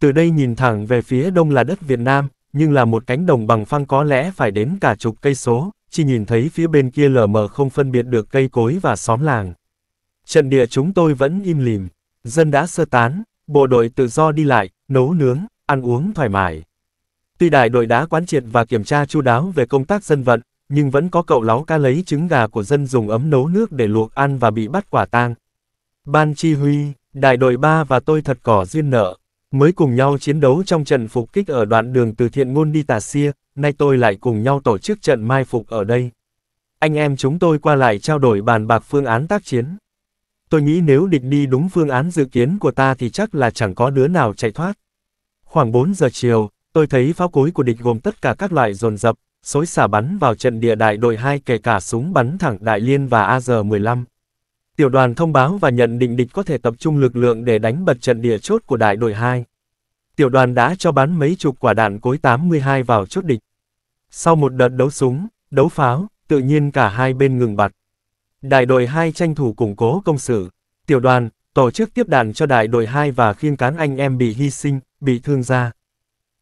A: Từ đây nhìn thẳng về phía đông là đất Việt Nam, nhưng là một cánh đồng bằng phăng có lẽ phải đến cả chục cây số, chỉ nhìn thấy phía bên kia lờ mờ không phân biệt được cây cối và xóm làng. Trận địa chúng tôi vẫn im lìm, dân đã sơ tán, bộ đội tự do đi lại, nấu nướng, ăn uống thoải mái. Tuy đại đội đã quán triệt và kiểm tra chu đáo về công tác dân vận, nhưng vẫn có cậu láo ca lấy trứng gà của dân dùng ấm nấu nước để luộc ăn và bị bắt quả tang. Ban chi huy, đại đội 3 và tôi thật cỏ duyên nợ, mới cùng nhau chiến đấu trong trận phục kích ở đoạn đường từ thiện ngôn đi tà xia, nay tôi lại cùng nhau tổ chức trận mai phục ở đây. Anh em chúng tôi qua lại trao đổi bàn bạc phương án tác chiến. Tôi nghĩ nếu địch đi đúng phương án dự kiến của ta thì chắc là chẳng có đứa nào chạy thoát. Khoảng 4 giờ chiều, tôi thấy pháo cối của địch gồm tất cả các loại dồn dập, xối xả bắn vào trận địa đại đội 2 kể cả súng bắn thẳng Đại Liên và AR-15. Tiểu đoàn thông báo và nhận định địch có thể tập trung lực lượng để đánh bật trận địa chốt của đại đội 2. Tiểu đoàn đã cho bắn mấy chục quả đạn cối 82 vào chốt địch. Sau một đợt đấu súng, đấu pháo, tự nhiên cả hai bên ngừng bặt. Đại đội 2 tranh thủ củng cố công sự. Tiểu đoàn, tổ chức tiếp đạn cho đại đội 2 và khiên cán anh em bị hy sinh, bị thương ra.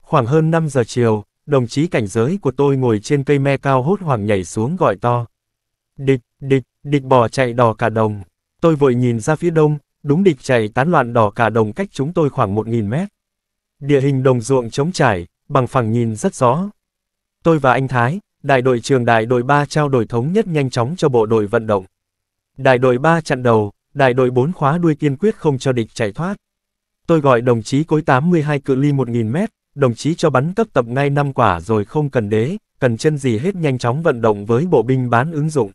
A: Khoảng hơn 5 giờ chiều, đồng chí cảnh giới của tôi ngồi trên cây me cao hốt hoảng nhảy xuống gọi to. Địch, địch, địch bỏ chạy đỏ cả đồng. Tôi vội nhìn ra phía đông, đúng địch chạy tán loạn đỏ cả đồng cách chúng tôi khoảng 1.000 mét. Địa hình đồng ruộng trống trải, bằng phẳng nhìn rất rõ, Tôi và anh Thái, đại đội trường đại đội 3 trao đổi thống nhất nhanh chóng cho bộ đội vận động. Đại đội 3 chặn đầu, đại đội 4 khóa đuôi kiên quyết không cho địch chạy thoát. Tôi gọi đồng chí cối 82 cự ly 1000m, đồng chí cho bắn cấp tập ngay 5 quả rồi không cần đế, cần chân gì hết nhanh chóng vận động với bộ binh bán ứng dụng.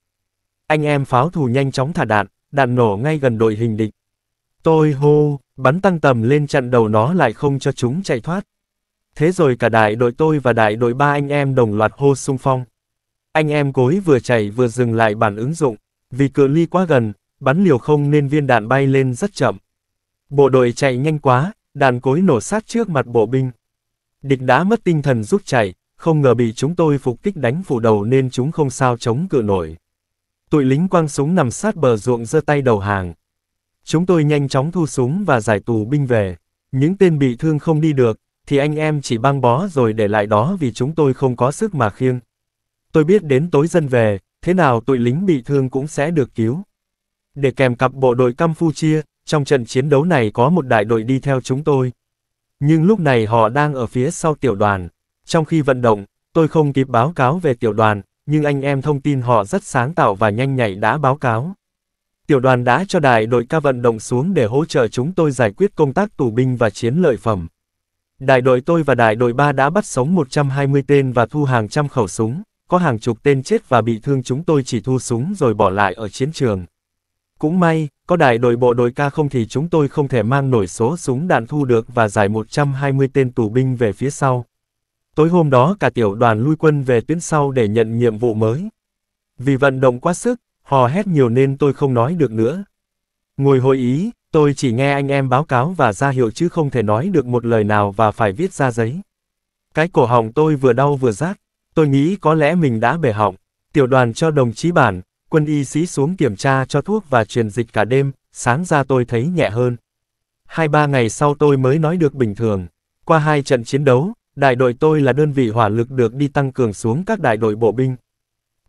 A: Anh em pháo thủ nhanh chóng thả đạn, đạn nổ ngay gần đội hình địch. Tôi hô, bắn tăng tầm lên chặn đầu nó lại không cho chúng chạy thoát. Thế rồi cả đại đội tôi và đại đội ba anh em đồng loạt hô sung phong. Anh em cối vừa chạy vừa dừng lại bản ứng dụng, vì cự ly quá gần, bắn liều không nên viên đạn bay lên rất chậm. Bộ đội chạy nhanh quá, đạn cối nổ sát trước mặt bộ binh. Địch đã mất tinh thần rút chạy, không ngờ bị chúng tôi phục kích đánh phủ đầu nên chúng không sao chống cự nổi. Tụi lính quăng súng nằm sát bờ ruộng giơ tay đầu hàng. Chúng tôi nhanh chóng thu súng và giải tù binh về. Những tên bị thương không đi được, thì anh em chỉ băng bó rồi để lại đó vì chúng tôi không có sức mà khiêng. Tôi biết đến tối dân về, thế nào tụi lính bị thương cũng sẽ được cứu. Để kèm cặp bộ đội Campuchia, trong trận chiến đấu này có một đại đội đi theo chúng tôi. Nhưng lúc này họ đang ở phía sau tiểu đoàn. Trong khi vận động, tôi không kịp báo cáo về tiểu đoàn, nhưng anh em thông tin họ rất sáng tạo và nhanh nhạy đã báo cáo. Tiểu đoàn đã cho đại đội ca vận động xuống để hỗ trợ chúng tôi giải quyết công tác tù binh và chiến lợi phẩm. Đại đội tôi và đại đội 3 đã bắt sống 120 tên và thu hàng trăm khẩu súng, có hàng chục tên chết và bị thương chúng tôi chỉ thu súng rồi bỏ lại ở chiến trường. Cũng may, có đại đội bộ đội ca không thì chúng tôi không thể mang nổi số súng đạn thu được và giải 120 tên tù binh về phía sau. Tối hôm đó cả tiểu đoàn lui quân về tuyến sau để nhận nhiệm vụ mới. Vì vận động quá sức, hò hét nhiều nên tôi không nói được nữa. Ngồi hội ý, Tôi chỉ nghe anh em báo cáo và ra hiệu chứ không thể nói được một lời nào và phải viết ra giấy. Cái cổ họng tôi vừa đau vừa rát, tôi nghĩ có lẽ mình đã bể họng. Tiểu đoàn cho đồng chí bản, quân y sĩ xuống kiểm tra cho thuốc và truyền dịch cả đêm, sáng ra tôi thấy nhẹ hơn. Hai ba ngày sau tôi mới nói được bình thường. Qua hai trận chiến đấu, đại đội tôi là đơn vị hỏa lực được đi tăng cường xuống các đại đội bộ binh.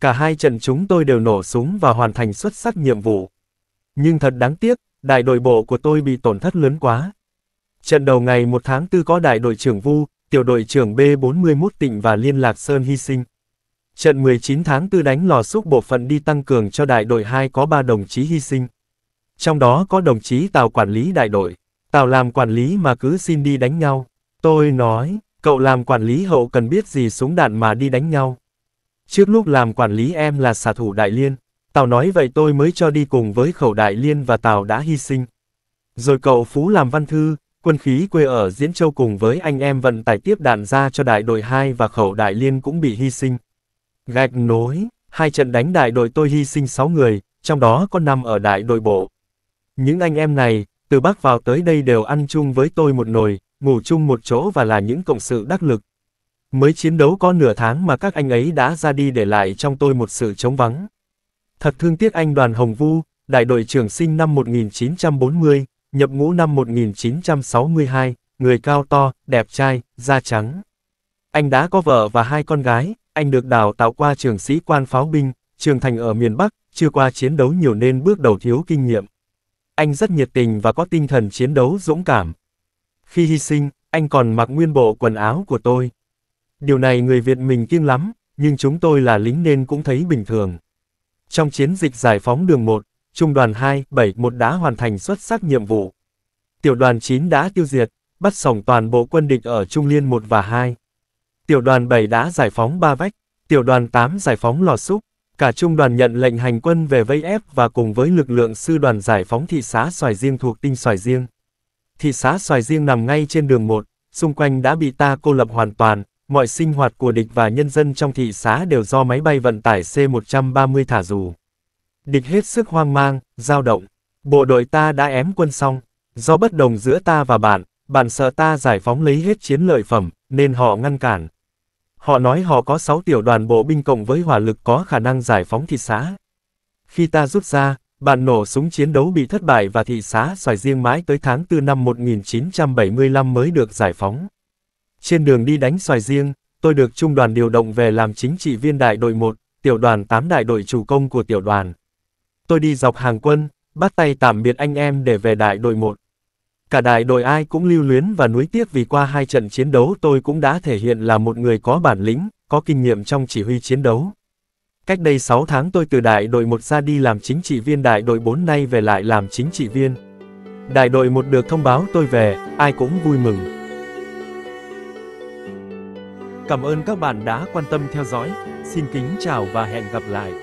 A: Cả hai trận chúng tôi đều nổ súng và hoàn thành xuất sắc nhiệm vụ. Nhưng thật đáng tiếc, đại đội bộ của tôi bị tổn thất lớn quá. Trận đầu ngày 1 tháng 4 có đại đội trưởng Vu, tiểu đội trưởng B41 tỉnh và Liên Lạc Sơn hy sinh. Trận 19 tháng 4 đánh lò xúc bộ phận đi tăng cường cho đại đội 2 có 3 đồng chí hy sinh. Trong đó có đồng chí Tào quản lý đại đội. Tào làm quản lý mà cứ xin đi đánh nhau. Tôi nói, cậu làm quản lý hậu cần biết gì súng đạn mà đi đánh nhau. Trước lúc làm quản lý em là xạ thủ đại liên. Tào nói vậy tôi mới cho đi cùng với khẩu đại liên và Tào đã hy sinh. Rồi cậu Phú làm văn thư, quân khí quê ở Diễn Châu cùng với anh em vận tải tiếp đạn ra cho đại đội 2 và khẩu đại liên cũng bị hy sinh. Gạch nối, hai trận đánh đại đội tôi hy sinh 6 người, trong đó có 5 ở đại đội bộ. Những anh em này, từ Bắc vào tới đây đều ăn chung với tôi một nồi, ngủ chung một chỗ và là những cộng sự đắc lực. Mới chiến đấu có nửa tháng mà các anh ấy đã ra đi để lại trong tôi một sự trống vắng. Thật thương tiếc anh Đoàn Hồng Vu, đại đội trưởng sinh năm 1940, nhập ngũ năm 1962, người cao to, đẹp trai, da trắng. Anh đã có vợ và hai con gái, anh được đào tạo qua trường sĩ quan pháo binh, trường thành ở miền Bắc, chưa qua chiến đấu nhiều nên bước đầu thiếu kinh nghiệm. Anh rất nhiệt tình và có tinh thần chiến đấu dũng cảm. Khi hy sinh, anh còn mặc nguyên bộ quần áo của tôi. Điều này người Việt mình kiêng lắm, nhưng chúng tôi là lính nên cũng thấy bình thường. Trong chiến dịch giải phóng đường 1, Trung đoàn 271 đã hoàn thành xuất sắc nhiệm vụ. Tiểu đoàn 9 đã tiêu diệt, bắt sổng toàn bộ quân địch ở Trung Liên 1 và 2. Tiểu đoàn 7 đã giải phóng ba vách, tiểu đoàn 8 giải phóng lò xúc, cả trung đoàn nhận lệnh hành quân về vây ép và cùng với lực lượng sư đoàn giải phóng thị xã Xoài Riêng thuộc tinh Xoài Riêng. Thị xã Xoài Riêng nằm ngay trên đường 1, xung quanh đã bị ta cô lập hoàn toàn, mọi sinh hoạt của địch và nhân dân trong thị xã đều do máy bay vận tải C-130 thả dù. Địch hết sức hoang mang, dao động. Bộ đội ta đã ém quân xong, do bất đồng giữa ta và bạn, bạn sợ ta giải phóng lấy hết chiến lợi phẩm, nên họ ngăn cản. Họ nói họ có 6 tiểu đoàn bộ binh cộng với hỏa lực có khả năng giải phóng thị xã. Khi ta rút ra, bạn nổ súng chiến đấu bị thất bại và thị xã xoài riêng mãi tới tháng 4 năm 1975 mới được giải phóng. Trên đường đi đánh xoài riêng, tôi được trung đoàn điều động về làm chính trị viên đại đội 1, tiểu đoàn 8 đại đội chủ công của tiểu đoàn. Tôi đi dọc hàng quân, bắt tay tạm biệt anh em để về đại đội 1. Cả đại đội ai cũng lưu luyến và nuối tiếc vì qua hai trận chiến đấu tôi cũng đã thể hiện là một người có bản lĩnh, có kinh nghiệm trong chỉ huy chiến đấu. Cách đây 6 tháng tôi từ đại đội 1 ra đi làm chính trị viên đại đội 4 nay về lại làm chính trị viên. Đại đội 1 được thông báo tôi về, ai cũng vui mừng. Cảm ơn các bạn đã quan tâm theo dõi. Xin kính chào và hẹn gặp lại.